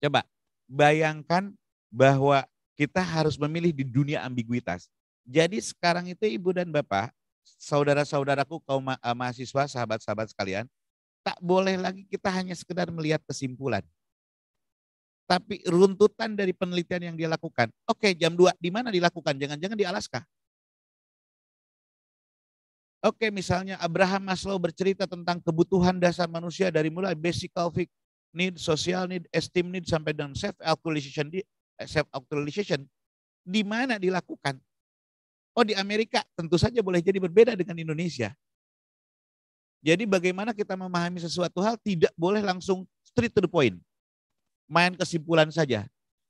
Coba bayangkan bahwa kita harus memilih di dunia ambiguitas. Jadi sekarang itu ibu dan bapak, saudara-saudaraku kaum ma eh, mahasiswa, sahabat-sahabat sekalian, tak boleh lagi kita hanya sekedar melihat kesimpulan. Tapi runtutan dari penelitian yang dia lakukan. Oke, jam 2 di mana dilakukan? Jangan-jangan di Alaska. Oke, misalnya Abraham Maslow bercerita tentang kebutuhan dasar manusia dari mulai basic need, social need, esteem need sampai dengan self actualization eh, self actualization di mana dilakukan? Oh di Amerika tentu saja boleh jadi berbeda dengan Indonesia. Jadi bagaimana kita memahami sesuatu hal tidak boleh langsung straight to the point. Main kesimpulan saja.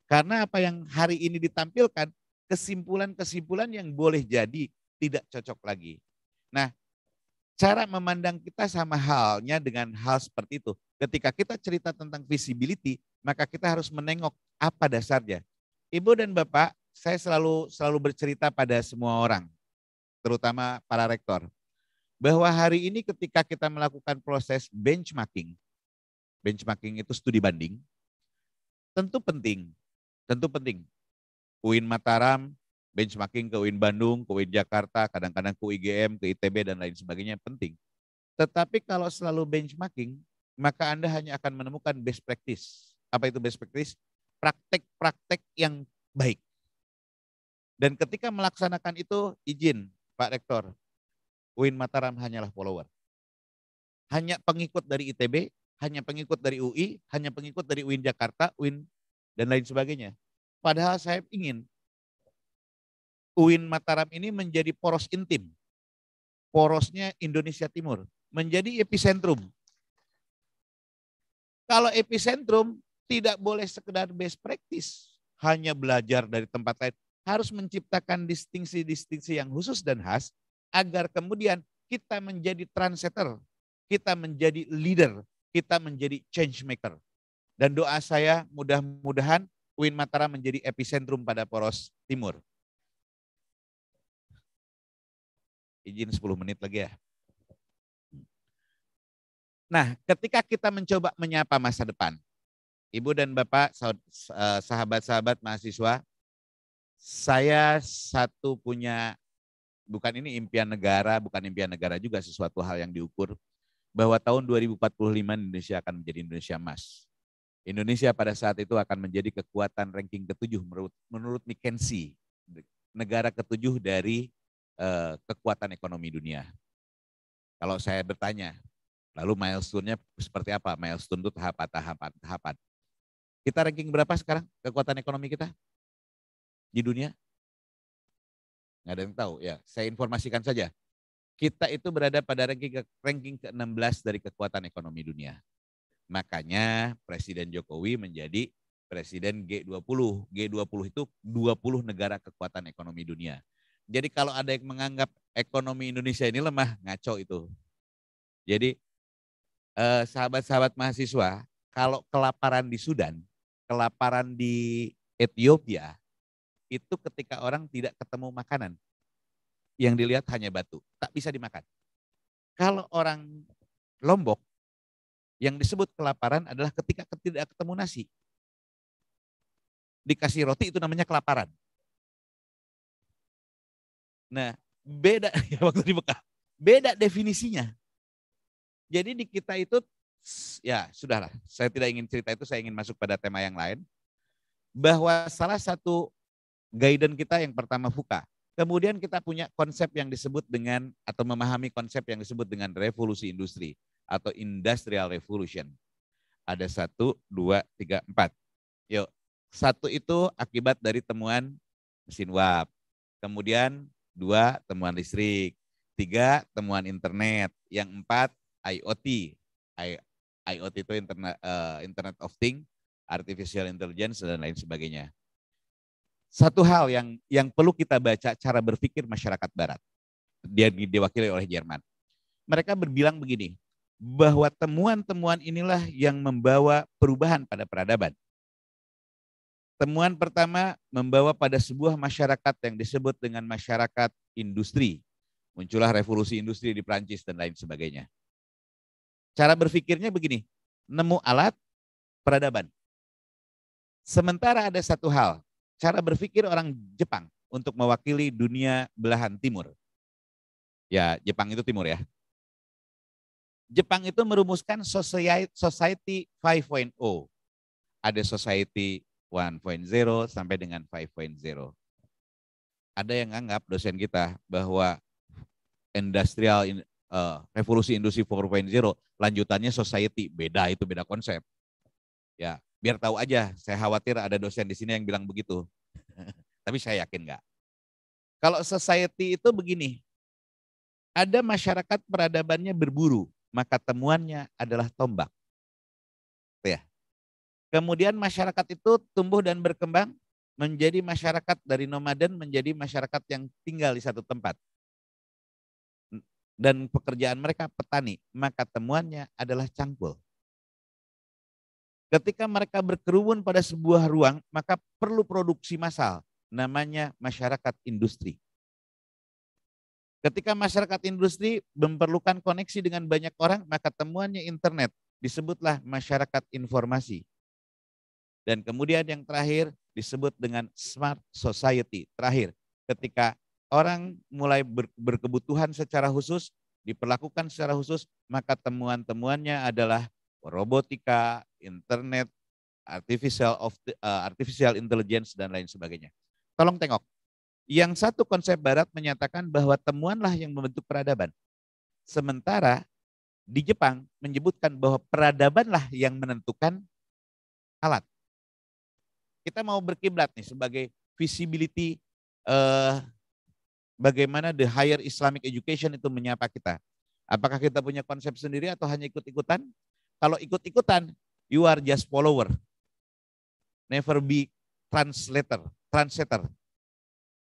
Karena apa yang hari ini ditampilkan kesimpulan-kesimpulan yang boleh jadi tidak cocok lagi. Nah, cara memandang kita sama halnya dengan hal seperti itu. Ketika kita cerita tentang visibility, maka kita harus menengok apa dasarnya. Ibu dan Bapak, saya selalu selalu bercerita pada semua orang, terutama para rektor, bahwa hari ini ketika kita melakukan proses benchmarking, benchmarking itu studi banding, tentu penting, tentu penting. UIN Mataram, benchmarking ke UIN Bandung, ke UIN Jakarta, kadang-kadang ke UIGM, ke ITB, dan lain sebagainya penting. Tetapi kalau selalu benchmarking, maka Anda hanya akan menemukan best practice. Apa itu best practice? Praktek-praktek yang baik. Dan ketika melaksanakan itu, izin Pak Rektor, UIN Mataram hanyalah follower. Hanya pengikut dari ITB, hanya pengikut dari UI, hanya pengikut dari UIN Jakarta, UIN, dan lain sebagainya. Padahal saya ingin UIN Mataram ini menjadi poros intim. Porosnya Indonesia Timur. Menjadi epicentrum. Kalau epicentrum tidak boleh sekedar best practice. Hanya belajar dari tempat lain. Harus menciptakan distingsi-distingsi yang khusus dan khas. Agar kemudian kita menjadi trendsetter. Kita menjadi leader. Kita menjadi change maker. Dan doa saya mudah-mudahan UIN Mataram menjadi epicentrum pada poros timur. Izin 10 menit lagi ya. Nah, ketika kita mencoba menyapa masa depan, Ibu dan Bapak, eh, sahabat-sahabat mahasiswa, saya satu punya, bukan ini impian negara, bukan impian negara juga sesuatu hal yang diukur, bahwa tahun 2045 Indonesia akan menjadi Indonesia emas. Indonesia pada saat itu akan menjadi kekuatan ranking ketujuh menurut, menurut McKinsey, negara ketujuh dari eh, kekuatan ekonomi dunia. Kalau saya bertanya, lalu milestone-nya seperti apa? Milestone itu tahapan-tahapan. tahapan. Kita ranking berapa sekarang kekuatan ekonomi kita di dunia? Nggak ada yang tahu ya. Saya informasikan saja. Kita itu berada pada ranking, ranking ke-16 dari kekuatan ekonomi dunia. Makanya Presiden Jokowi menjadi Presiden G20. G20 itu 20 negara kekuatan ekonomi dunia. Jadi kalau ada yang menganggap ekonomi Indonesia ini lemah, ngaco itu. Jadi eh, sahabat-sahabat mahasiswa, kalau kelaparan di Sudan, kelaparan di Ethiopia, itu ketika orang tidak ketemu makanan. Yang dilihat hanya batu, tak bisa dimakan. Kalau orang Lombok, yang disebut kelaparan adalah ketika tidak ketemu nasi. Dikasih roti itu namanya kelaparan. Nah, beda (laughs) ya waktu di Mekah. Beda definisinya. Jadi di kita itu ya sudahlah, saya tidak ingin cerita itu, saya ingin masuk pada tema yang lain. Bahwa salah satu guidance kita yang pertama fuka. Kemudian kita punya konsep yang disebut dengan atau memahami konsep yang disebut dengan revolusi industri atau industrial revolution. Ada satu, dua, tiga, empat. Yuk, satu itu akibat dari temuan mesin uap. Kemudian dua temuan listrik, tiga temuan internet, yang empat IoT. I, IoT itu internet, uh, internet of Things, artificial intelligence dan lain sebagainya. Satu hal yang yang perlu kita baca cara berpikir masyarakat barat. Dia diwakili oleh Jerman. Mereka berbilang begini, bahwa temuan-temuan inilah yang membawa perubahan pada peradaban. Temuan pertama membawa pada sebuah masyarakat yang disebut dengan masyarakat industri. Muncullah revolusi industri di Prancis dan lain sebagainya. Cara berpikirnya begini, nemu alat, peradaban. Sementara ada satu hal, cara berpikir orang Jepang untuk mewakili dunia belahan timur. Ya, Jepang itu timur ya. Jepang itu merumuskan Society 5.0. Ada Society 1.0 sampai dengan 5.0. Ada yang anggap dosen kita bahwa industrial uh, revolusi industri 4.0 lanjutannya society beda itu beda konsep. Ya, biar tahu aja. Saya khawatir ada dosen di sini yang bilang begitu. (laughs) Tapi saya yakin nggak. Kalau society itu begini, ada masyarakat peradabannya berburu, maka temuannya adalah tombak. ya. Kemudian masyarakat itu tumbuh dan berkembang menjadi masyarakat dari nomaden menjadi masyarakat yang tinggal di satu tempat. Dan pekerjaan mereka petani, maka temuannya adalah cangkul. Ketika mereka berkerumun pada sebuah ruang, maka perlu produksi massal, namanya masyarakat industri. Ketika masyarakat industri memerlukan koneksi dengan banyak orang, maka temuannya internet, disebutlah masyarakat informasi dan kemudian yang terakhir disebut dengan smart society. Terakhir, ketika orang mulai berkebutuhan secara khusus, diperlakukan secara khusus, maka temuan-temuannya adalah robotika, internet, artificial of uh, artificial intelligence dan lain sebagainya. Tolong tengok. Yang satu konsep barat menyatakan bahwa temuanlah yang membentuk peradaban. Sementara di Jepang menyebutkan bahwa peradabanlah yang menentukan alat kita mau berkiblat nih sebagai visibility eh, bagaimana the higher Islamic education itu menyapa kita. Apakah kita punya konsep sendiri atau hanya ikut-ikutan? Kalau ikut-ikutan, you are just follower. Never be translator, translator,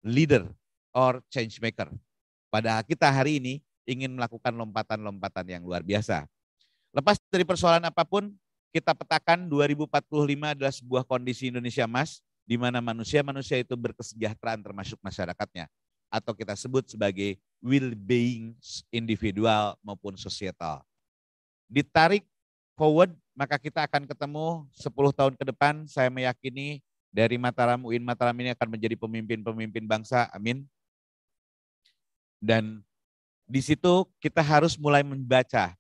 leader, or change maker. Padahal kita hari ini ingin melakukan lompatan-lompatan yang luar biasa. Lepas dari persoalan apapun, kita petakan 2045 adalah sebuah kondisi Indonesia emas di mana manusia-manusia itu berkesejahteraan termasuk masyarakatnya atau kita sebut sebagai will being individual maupun societal. Ditarik forward maka kita akan ketemu 10 tahun ke depan saya meyakini dari Mataram UIN Mataram ini akan menjadi pemimpin-pemimpin bangsa. Amin. Dan di situ kita harus mulai membaca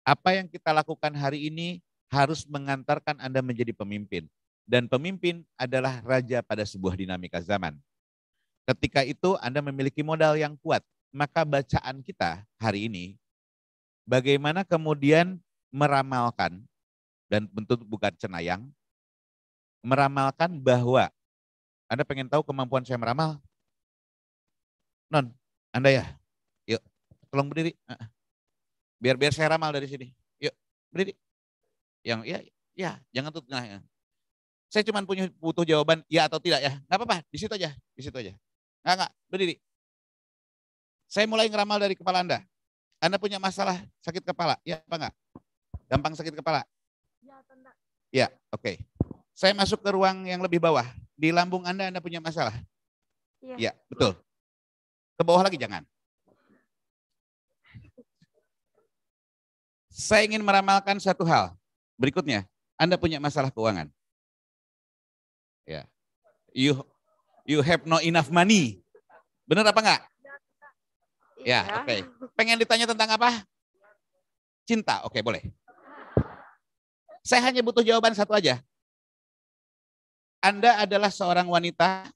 apa yang kita lakukan hari ini harus mengantarkan Anda menjadi pemimpin. Dan pemimpin adalah raja pada sebuah dinamika zaman. Ketika itu Anda memiliki modal yang kuat, maka bacaan kita hari ini bagaimana kemudian meramalkan dan bentuk bukan cenayang meramalkan bahwa Anda pengen tahu kemampuan saya meramal? Non, Anda ya. Yuk, tolong berdiri. Biar biar saya ramal dari sini. Yuk, berdiri yang ya ya jangan tutup tengahnya. Saya cuma punya butuh jawaban ya atau tidak ya. Nggak apa-apa, di situ aja, di situ aja. Nggak, nggak, berdiri. Saya mulai ngeramal dari kepala Anda. Anda punya masalah sakit kepala, ya apa enggak? Gampang sakit kepala? Ya, tanda. Ya, oke. Okay. Saya masuk ke ruang yang lebih bawah. Di lambung Anda, Anda punya masalah? Iya. Ya, betul. Ke bawah lagi jangan. Saya ingin meramalkan satu hal. Berikutnya, Anda punya masalah keuangan. Ya. You you have no enough money. Benar apa enggak? Ya, iya. oke. Okay. Pengen ditanya tentang apa? Cinta. Oke, okay, boleh. Saya hanya butuh jawaban satu aja. Anda adalah seorang wanita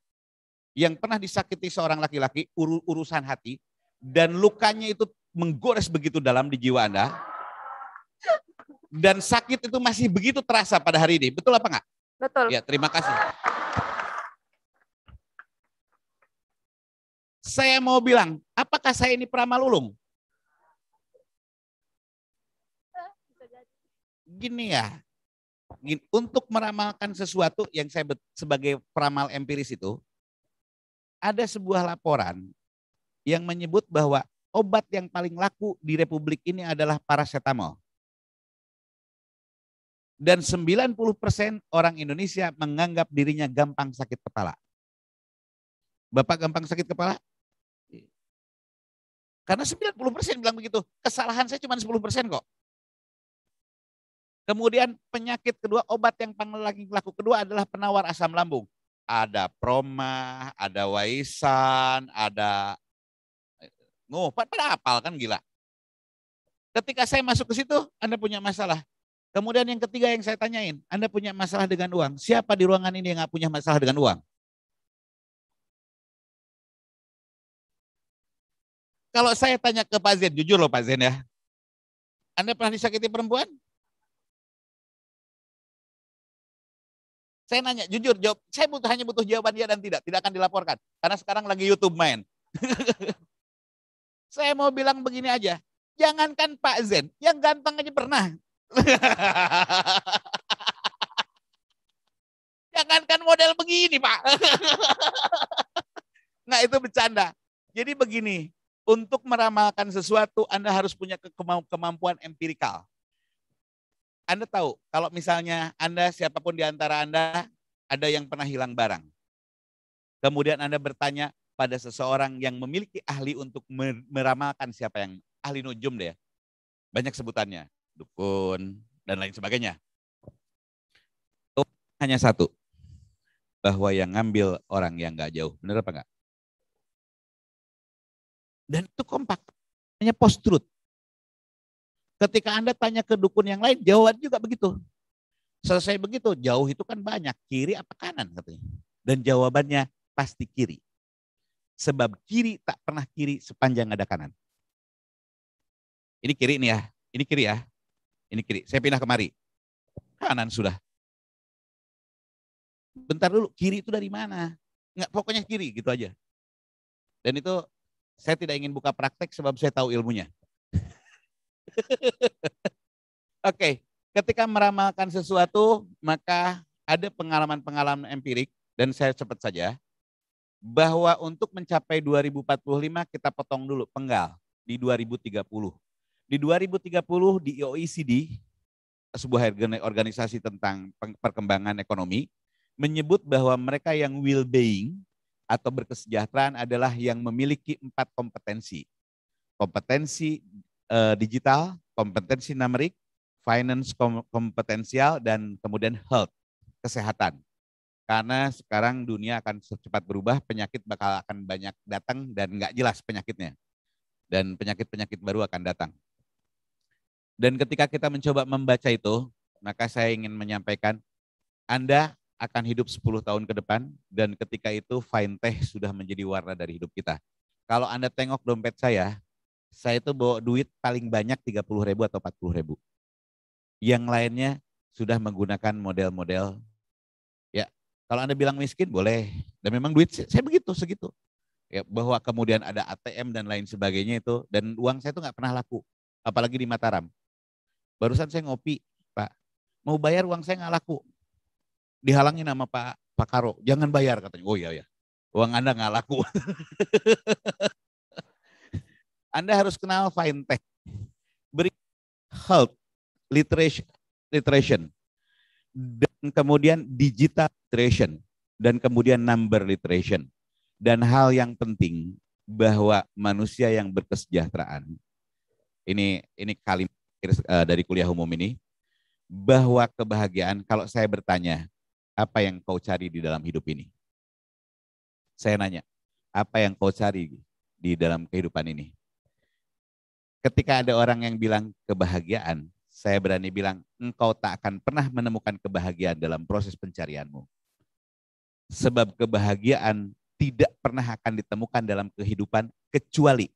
yang pernah disakiti seorang laki-laki urusan hati dan lukanya itu menggores begitu dalam di jiwa Anda dan sakit itu masih begitu terasa pada hari ini. Betul apa enggak? Betul. Ya, terima kasih. Saya mau bilang, apakah saya ini pramalulung? Gini ya, gini, untuk meramalkan sesuatu yang saya sebagai peramal empiris itu, ada sebuah laporan yang menyebut bahwa obat yang paling laku di Republik ini adalah paracetamol dan 90% orang Indonesia menganggap dirinya gampang sakit kepala. Bapak gampang sakit kepala? Karena 90% bilang begitu. Kesalahan saya cuma 10% kok. Kemudian penyakit kedua, obat yang paling lagi laku kedua adalah penawar asam lambung. Ada proma, ada waisan, ada eh, ngopat, pada apal kan gila. Ketika saya masuk ke situ, Anda punya masalah. Kemudian yang ketiga yang saya tanyain, Anda punya masalah dengan uang. Siapa di ruangan ini yang nggak punya masalah dengan uang? Kalau saya tanya ke Pak Zen, jujur loh Pak Zen ya. Anda pernah disakiti perempuan? Saya nanya, jujur jawab, saya butuh hanya butuh jawaban ya dan tidak, tidak akan dilaporkan. Karena sekarang lagi YouTube main. (laughs) saya mau bilang begini aja, jangankan Pak Zen, yang ganteng aja pernah (laughs) Jangankan model begini, Pak. (laughs) nah, itu bercanda. Jadi begini, untuk meramalkan sesuatu Anda harus punya kemampuan empirikal. Anda tahu, kalau misalnya Anda siapapun di antara Anda ada yang pernah hilang barang. Kemudian Anda bertanya pada seseorang yang memiliki ahli untuk meramalkan siapa yang ahli nujum deh. Ya. Banyak sebutannya dukun, dan lain sebagainya. Hanya satu, bahwa yang ngambil orang yang nggak jauh. Bener apa enggak? Dan itu kompak, hanya post-truth. Ketika Anda tanya ke dukun yang lain, jawaban juga begitu. Selesai begitu, jauh itu kan banyak, kiri apa kanan katanya. Dan jawabannya pasti kiri. Sebab kiri tak pernah kiri sepanjang ada kanan. Ini kiri nih ya, ini kiri ya, ini kiri. Saya pindah kemari. Kanan sudah. Bentar dulu, kiri itu dari mana? Enggak, pokoknya kiri gitu aja. Dan itu saya tidak ingin buka praktek sebab saya tahu ilmunya. (laughs) Oke, okay. ketika meramalkan sesuatu, maka ada pengalaman-pengalaman empirik dan saya cepat saja bahwa untuk mencapai 2045 kita potong dulu penggal di 2030. Di 2030 di OECD, sebuah organisasi tentang perkembangan ekonomi, menyebut bahwa mereka yang well-being atau berkesejahteraan adalah yang memiliki empat kompetensi. Kompetensi uh, digital, kompetensi numerik, finance kom kompetensial, dan kemudian health, kesehatan. Karena sekarang dunia akan secepat berubah, penyakit bakal akan banyak datang dan nggak jelas penyakitnya. Dan penyakit-penyakit baru akan datang. Dan ketika kita mencoba membaca itu, maka saya ingin menyampaikan, Anda akan hidup 10 tahun ke depan, dan ketika itu fine teh sudah menjadi warna dari hidup kita. Kalau Anda tengok dompet saya, saya itu bawa duit paling banyak 30 ribu atau 40 ribu. Yang lainnya sudah menggunakan model-model. Ya, kalau Anda bilang miskin, boleh. Dan memang duit saya begitu, segitu. Ya, bahwa kemudian ada ATM dan lain sebagainya itu, dan uang saya itu nggak pernah laku apalagi di Mataram. Barusan saya ngopi, Pak. Mau bayar uang saya nggak laku. Dihalangi nama Pak Pak Karo. Jangan bayar katanya. Oh iya ya. Uang Anda nggak laku. (laughs) anda harus kenal fintech. Beri health, literation, literation. Dan kemudian digital literation. Dan kemudian number literation. Dan hal yang penting bahwa manusia yang berkesejahteraan ini ini kalimat uh, dari kuliah umum ini bahwa kebahagiaan kalau saya bertanya apa yang kau cari di dalam hidup ini? Saya nanya, apa yang kau cari di dalam kehidupan ini? Ketika ada orang yang bilang kebahagiaan, saya berani bilang engkau tak akan pernah menemukan kebahagiaan dalam proses pencarianmu. Sebab kebahagiaan tidak pernah akan ditemukan dalam kehidupan kecuali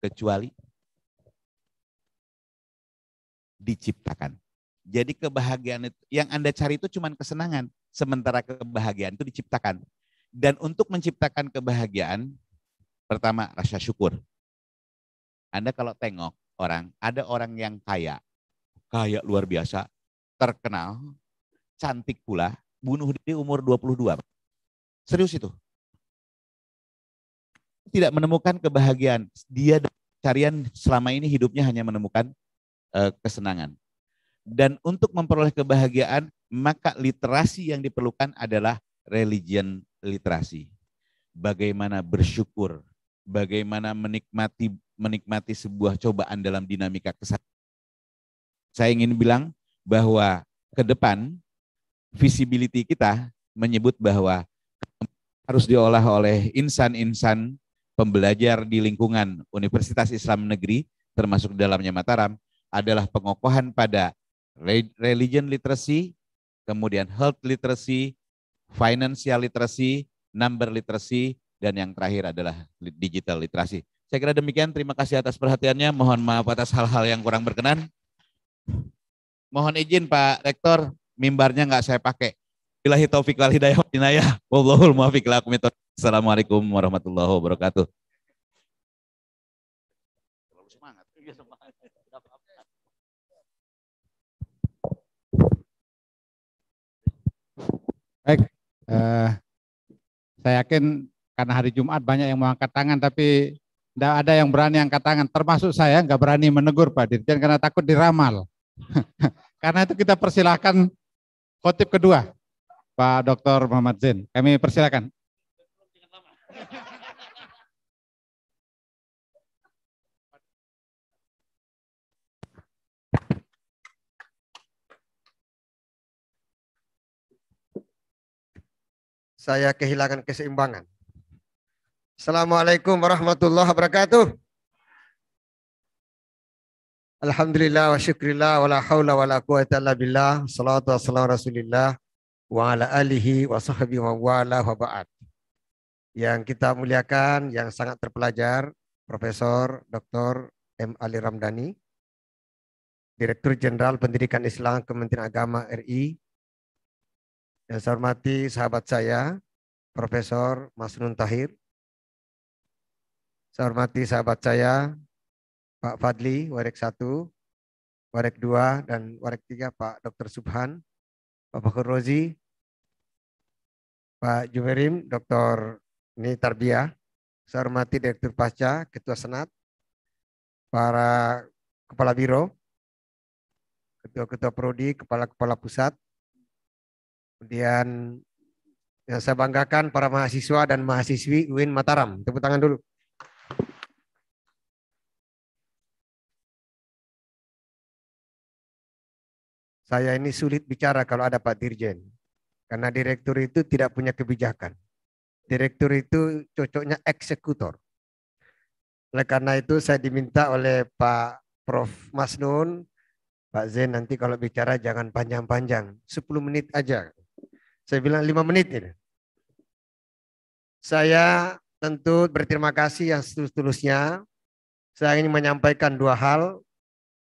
kecuali diciptakan. Jadi kebahagiaan itu, yang Anda cari itu cuma kesenangan, sementara kebahagiaan itu diciptakan. Dan untuk menciptakan kebahagiaan, pertama rasa syukur. Anda kalau tengok orang, ada orang yang kaya, kaya luar biasa, terkenal, cantik pula, bunuh diri umur 22. Serius itu. Tidak menemukan kebahagiaan. Dia carian selama ini hidupnya hanya menemukan Eh, kesenangan. Dan untuk memperoleh kebahagiaan, maka literasi yang diperlukan adalah religion literasi. Bagaimana bersyukur, bagaimana menikmati menikmati sebuah cobaan dalam dinamika kesadaran. Saya ingin bilang bahwa ke depan visibility kita menyebut bahwa harus diolah oleh insan-insan pembelajar di lingkungan Universitas Islam Negeri termasuk dalamnya Mataram adalah pengokohan pada religion literacy, kemudian health literacy, financial literacy, number literacy, dan yang terakhir adalah digital literacy. Saya kira demikian, terima kasih atas perhatiannya, mohon maaf atas hal-hal yang kurang berkenan. Mohon izin Pak Rektor, mimbarnya nggak saya pakai. Bilahi taufiq wal hidayah wa Wallahul Assalamualaikum warahmatullahi wabarakatuh. Baik, eh, saya yakin karena hari Jumat banyak yang mengangkat tangan, tapi tidak ada yang berani angkat tangan, termasuk saya nggak berani menegur Pak Dirjen karena takut diramal. (laughs) karena itu kita persilahkan khotib kedua, Pak Dr. Muhammad Zain. Kami persilakan. saya kehilangan keseimbangan. Assalamualaikum warahmatullahi wabarakatuh. Alhamdulillah wa syukrillah wa la hawla wa la quwata illa billah. Salatu wassalamu rasulillah wa ala alihi wa sahbihi wa wala wa ba'd. Yang kita muliakan, yang sangat terpelajar, Profesor Dr. M. Ali Ramdhani, Direktur Jenderal Pendidikan Islam Kementerian Agama RI, yang saya hormati sahabat saya, Profesor Masnun Tahir. Saya hormati sahabat saya, Pak Fadli, Warek 1, Warek 2, dan Warek 3, Pak Dr. Subhan, Pak Fakur Rozi, Pak Jumerim, Dr. Ni Tarbia. saya hormati Direktur Pasca, Ketua Senat, para Kepala Biro, Ketua-Ketua Prodi, Kepala-Kepala Pusat, Kemudian ya saya banggakan para mahasiswa dan mahasiswi UIN Mataram. Tepuk tangan dulu. Saya ini sulit bicara kalau ada Pak Dirjen. Karena direktur itu tidak punya kebijakan. Direktur itu cocoknya eksekutor. Oleh karena itu saya diminta oleh Pak Prof. Masnun, Pak Zen nanti kalau bicara jangan panjang-panjang, 10 menit aja. Saya bilang lima menit ini. Saya tentu berterima kasih yang setulus-tulusnya. Saya ingin menyampaikan dua hal.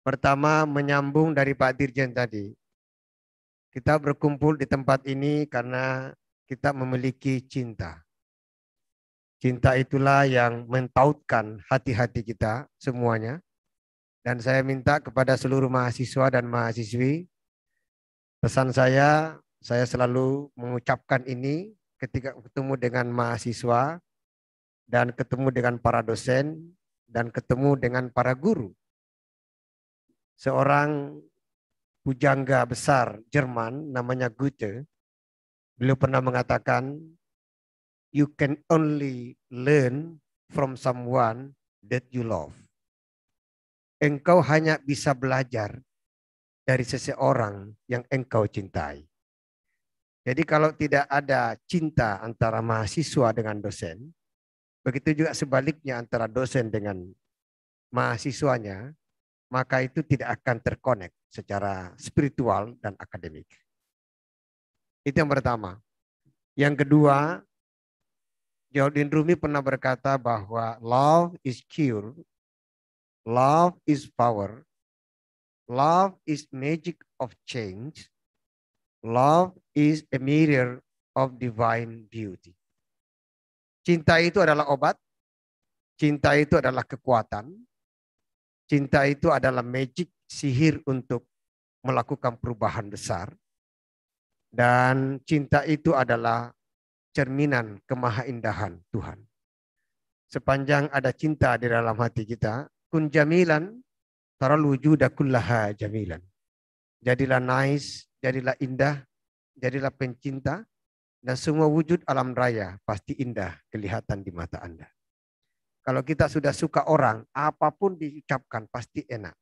Pertama, menyambung dari Pak Dirjen tadi. Kita berkumpul di tempat ini karena kita memiliki cinta. Cinta itulah yang mentautkan hati-hati kita semuanya. Dan saya minta kepada seluruh mahasiswa dan mahasiswi, pesan saya saya selalu mengucapkan ini ketika ketemu dengan mahasiswa dan ketemu dengan para dosen dan ketemu dengan para guru. Seorang pujangga besar Jerman namanya Goethe, beliau pernah mengatakan, you can only learn from someone that you love. Engkau hanya bisa belajar dari seseorang yang engkau cintai. Jadi kalau tidak ada cinta antara mahasiswa dengan dosen, begitu juga sebaliknya antara dosen dengan mahasiswanya, maka itu tidak akan terkonek secara spiritual dan akademik. Itu yang pertama. Yang kedua, Jaudin Rumi pernah berkata bahwa love is cure, love is power, love is magic of change, Love is a mirror of divine beauty. Cinta itu adalah obat. Cinta itu adalah kekuatan. Cinta itu adalah magic, sihir untuk melakukan perubahan besar. Dan cinta itu adalah cerminan kemahaindahan Tuhan. Sepanjang ada cinta di dalam hati kita, kun jamilan, taral wujuda jamilan. Jadilah nice, jadilah indah, jadilah pencinta, dan semua wujud alam raya pasti indah kelihatan di mata Anda. Kalau kita sudah suka orang, apapun diucapkan pasti enak.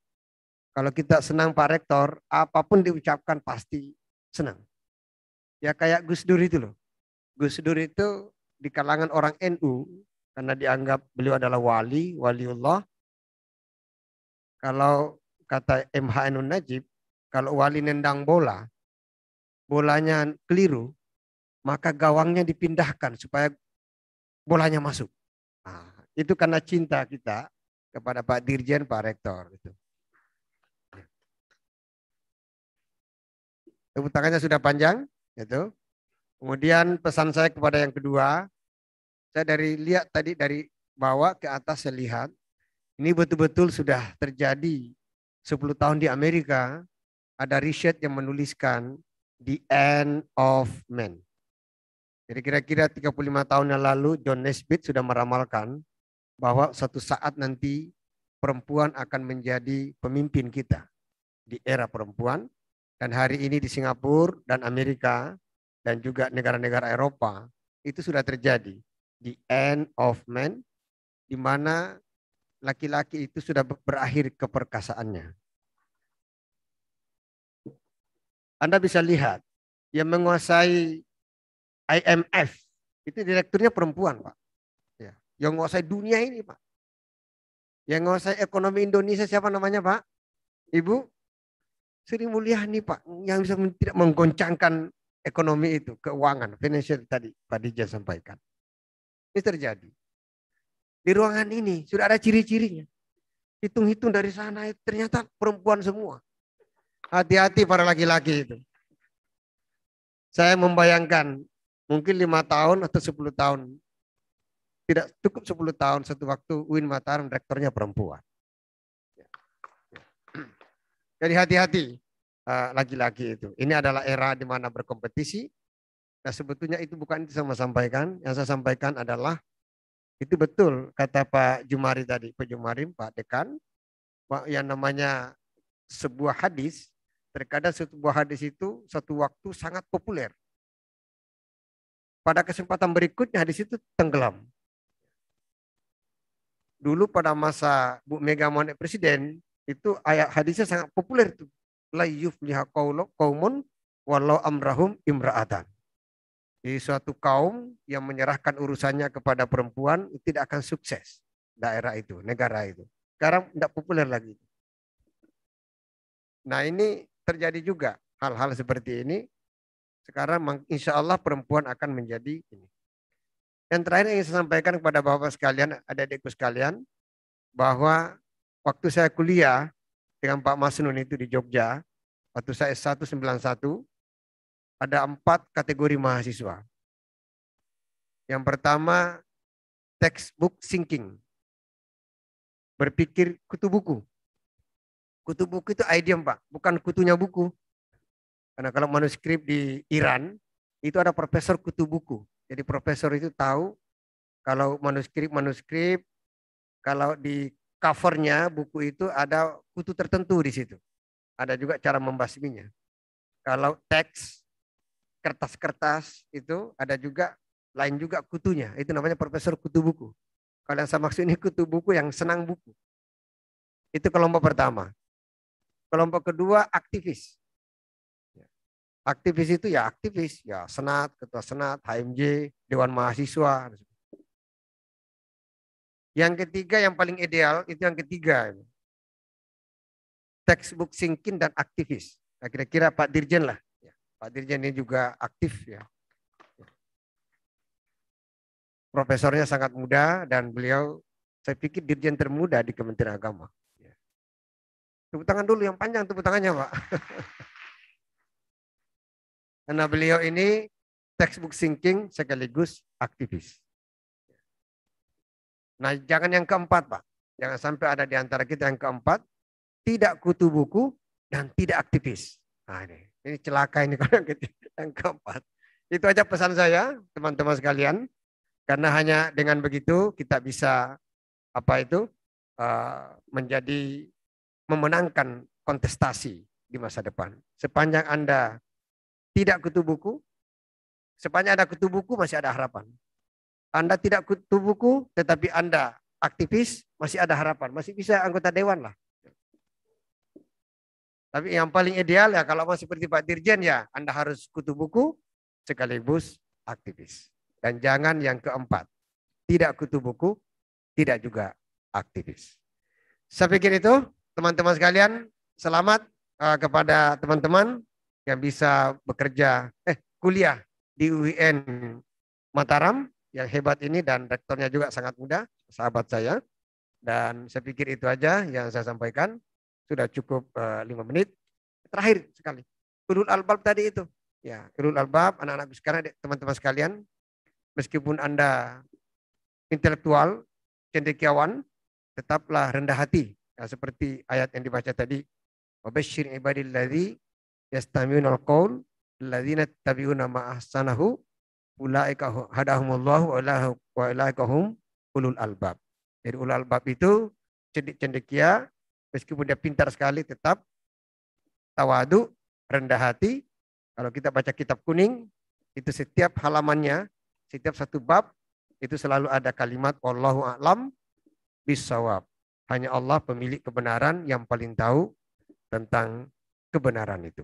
Kalau kita senang Pak Rektor, apapun diucapkan pasti senang. Ya kayak Gus Dur itu loh. Gus Dur itu di kalangan orang NU, karena dianggap beliau adalah wali, waliullah. Kalau kata MHNU Najib, kalau wali nendang bola, bolanya keliru, maka gawangnya dipindahkan supaya bolanya masuk. Nah, itu karena cinta kita kepada Pak Dirjen, Pak Rektor. Gitu. Tepuk tangannya sudah panjang. Gitu. Kemudian pesan saya kepada yang kedua, saya dari lihat tadi dari bawah ke atas saya lihat, ini betul-betul sudah terjadi 10 tahun di Amerika, ada riset yang menuliskan The End of Man. Jadi kira-kira 35 tahun yang lalu John Nesbitt sudah meramalkan bahwa suatu saat nanti perempuan akan menjadi pemimpin kita di era perempuan dan hari ini di Singapura dan Amerika dan juga negara-negara Eropa itu sudah terjadi the end of man di mana laki-laki itu sudah berakhir keperkasaannya. Anda bisa lihat yang menguasai IMF itu direkturnya perempuan, Pak. Ya. Yang menguasai dunia ini, Pak. Yang menguasai ekonomi Indonesia siapa namanya, Pak? Ibu Sri Mulyani, Pak, yang bisa tidak menggoncangkan ekonomi itu, keuangan, financial tadi Pak Dija sampaikan. Ini terjadi. Di ruangan ini sudah ada ciri-cirinya. Hitung-hitung dari sana ternyata perempuan semua. Hati-hati para laki-laki itu. Saya membayangkan mungkin lima tahun atau sepuluh tahun. Tidak cukup sepuluh tahun satu waktu Win Mataram rektornya perempuan. Jadi hati-hati eh, laki-laki itu. Ini adalah era di mana berkompetisi. Nah sebetulnya itu bukan itu saya sampaikan. Yang saya sampaikan adalah itu betul kata Pak Jumari tadi, Pak Jumari, Pak Dekan, yang namanya sebuah hadis Terkadang sebuah hadis itu satu waktu sangat populer. Pada kesempatan berikutnya hadis itu tenggelam. Dulu pada masa Bu Mega Monek Presiden, itu ayat hadisnya sangat populer itu. La yufliha qaumun walau amrahum imra'atan. Di suatu kaum yang menyerahkan urusannya kepada perempuan tidak akan sukses daerah itu, negara itu. Sekarang tidak populer lagi. Nah ini terjadi juga hal-hal seperti ini. Sekarang insya Allah perempuan akan menjadi ini. Yang terakhir yang ingin saya sampaikan kepada bapak sekalian, adik-adikku sekalian, bahwa waktu saya kuliah dengan Pak Masnun itu di Jogja, waktu saya S191, ada empat kategori mahasiswa. Yang pertama, textbook thinking. Berpikir kutu buku. Kutu buku itu idiom Pak, bukan kutunya buku. Karena kalau manuskrip di Iran, itu ada profesor kutu buku. Jadi profesor itu tahu kalau manuskrip-manuskrip, kalau di covernya buku itu ada kutu tertentu di situ. Ada juga cara membasminya. Kalau teks, kertas-kertas itu ada juga lain juga kutunya. Itu namanya profesor kutu buku. Kalau yang saya maksud ini kutu buku yang senang buku. Itu kelompok pertama. Kelompok kedua aktivis. Ya. Aktivis itu ya aktivis, ya senat, ketua senat, HMJ, dewan mahasiswa. Yang ketiga yang paling ideal itu yang ketiga. Textbook singkin dan aktivis. Nah, kira-kira Pak Dirjen lah. Ya, Pak Dirjen ini juga aktif ya. Profesornya sangat muda dan beliau saya pikir dirjen termuda di Kementerian Agama. Tepuk tangan dulu yang panjang tepuk tangannya, Pak. (laughs) Karena beliau ini textbook thinking sekaligus aktivis. Nah, jangan yang keempat, Pak. Jangan sampai ada di antara kita yang keempat tidak kutu buku dan tidak aktivis. Nah, ini, ini celaka ini (laughs) kalau yang keempat. Itu aja pesan saya, teman-teman sekalian. Karena hanya dengan begitu kita bisa apa itu uh, menjadi memenangkan kontestasi di masa depan. Sepanjang Anda tidak kutu buku, sepanjang Anda kutu buku masih ada harapan. Anda tidak kutu buku, tetapi Anda aktivis masih ada harapan, masih bisa anggota dewan lah. Tapi yang paling ideal ya kalau masih seperti Pak Dirjen ya Anda harus kutu buku sekaligus aktivis. Dan jangan yang keempat, tidak kutu buku, tidak juga aktivis. Saya pikir itu teman-teman sekalian, selamat uh, kepada teman-teman yang bisa bekerja eh kuliah di UIN Mataram yang hebat ini dan rektornya juga sangat muda, sahabat saya. Dan saya pikir itu aja yang saya sampaikan. Sudah cukup eh, lima menit. Terakhir sekali, ulul albab tadi itu. Ya, ulul albab, anak anak sekarang, teman-teman sekalian, meskipun Anda intelektual, cendekiawan, tetaplah rendah hati. Ya, seperti ayat yang dibaca tadi. Wabashir ibadilladzi yastamiun qaul alladzina tabi'una ma ahsanahu ulaika hadahumullahu wa ulaika hum ulul albab. Jadi ulul albab itu cendekia meskipun dia pintar sekali tetap tawadu, rendah hati. Kalau kita baca kitab kuning, itu setiap halamannya, setiap satu bab itu selalu ada kalimat wallahu a'lam bisawab. Hanya Allah pemilik kebenaran yang paling tahu tentang kebenaran itu.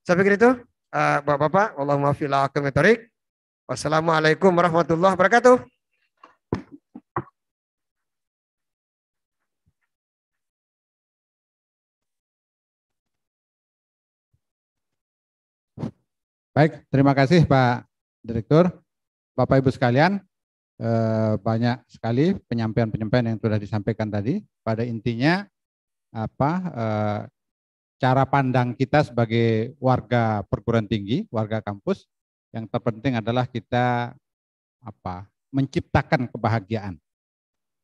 Sampai pikir itu, eh, Bapak-Bapak, Allahumma fi'la akumitorik. Wassalamualaikum warahmatullahi wabarakatuh. Baik, terima kasih Pak Direktur, Bapak Ibu sekalian. Eh, banyak sekali penyampaian-penyampaian yang sudah disampaikan tadi. Pada intinya apa eh, cara pandang kita sebagai warga perguruan tinggi, warga kampus, yang terpenting adalah kita apa menciptakan kebahagiaan.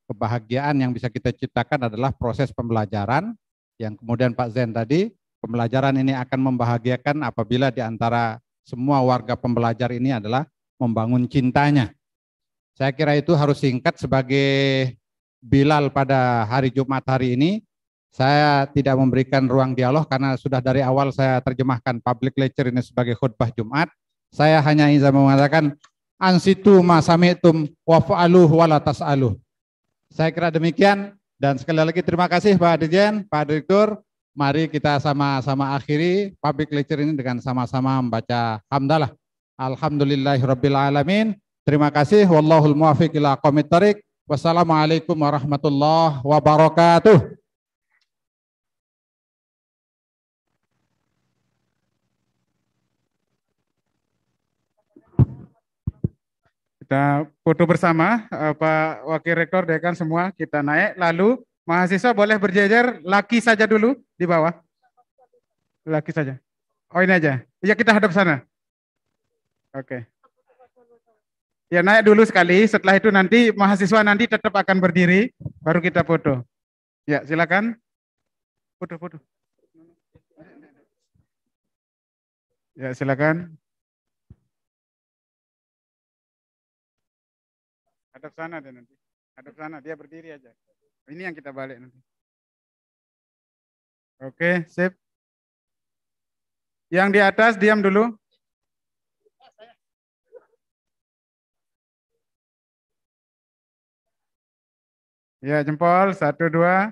Kebahagiaan yang bisa kita ciptakan adalah proses pembelajaran yang kemudian Pak Zen tadi pembelajaran ini akan membahagiakan apabila di antara semua warga pembelajar ini adalah membangun cintanya saya kira itu harus singkat sebagai Bilal pada hari Jumat hari ini. Saya tidak memberikan ruang dialog karena sudah dari awal saya terjemahkan public lecture ini sebagai khutbah Jumat. Saya hanya ingin mengatakan ansitu masamitum wafaluh walatas tas'aluh. Saya kira demikian dan sekali lagi terima kasih Pak Dirjen, Pak Direktur. Mari kita sama-sama akhiri public lecture ini dengan sama-sama membaca hamdalah. Alhamdulillahirabbil alamin. Terima kasih. Wallahul muafiq ila komitarik. Wassalamualaikum warahmatullahi wabarakatuh. Kita foto bersama eh, Pak Wakil Rektor Dekan semua kita naik. Lalu mahasiswa boleh berjejer laki saja dulu di bawah. Laki saja. Oh ini aja. Iya kita hadap sana. Oke. Okay. Ya naik dulu sekali, setelah itu nanti mahasiswa nanti tetap akan berdiri, baru kita foto. Ya silakan, foto-foto. Ya silakan. Hadap sana deh nanti, hadap sana dia berdiri aja. Ini yang kita balik nanti. Oke, sip. Yang di atas diam dulu. Ya, jempol. Satu, dua.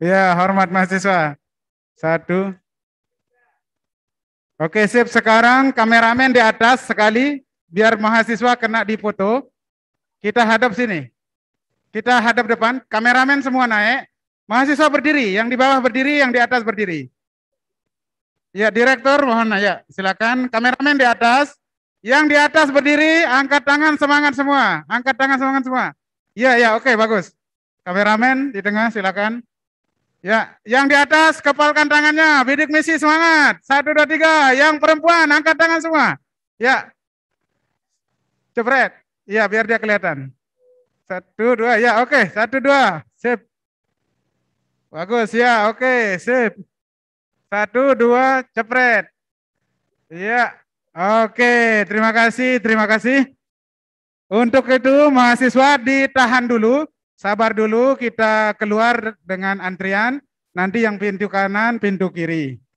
Ya, hormat mahasiswa. Satu. Oke, sip. Sekarang kameramen di atas sekali, biar mahasiswa kena di foto. Kita hadap sini. Kita hadap depan. Kameramen semua naik. Mahasiswa berdiri. Yang di bawah berdiri, yang di atas berdiri. Ya, direktur mohon ya, silakan. Kameramen di atas. Yang di atas berdiri, angkat tangan semangat semua. Angkat tangan semangat semua. Ya, ya, oke, bagus. Kameramen di tengah, silakan. Ya, yang di atas kepalkan tangannya, bidik misi semangat. Satu, dua, tiga. Yang perempuan, angkat tangan semua. Ya, cepret. Ya, biar dia kelihatan. Satu, dua, ya, oke. Satu, dua, sip. Bagus, ya, oke, okay. sip. Satu, dua, cepret. Iya. Oke, terima kasih, terima kasih. Untuk itu mahasiswa ditahan dulu, sabar dulu, kita keluar dengan antrian. Nanti yang pintu kanan, pintu kiri.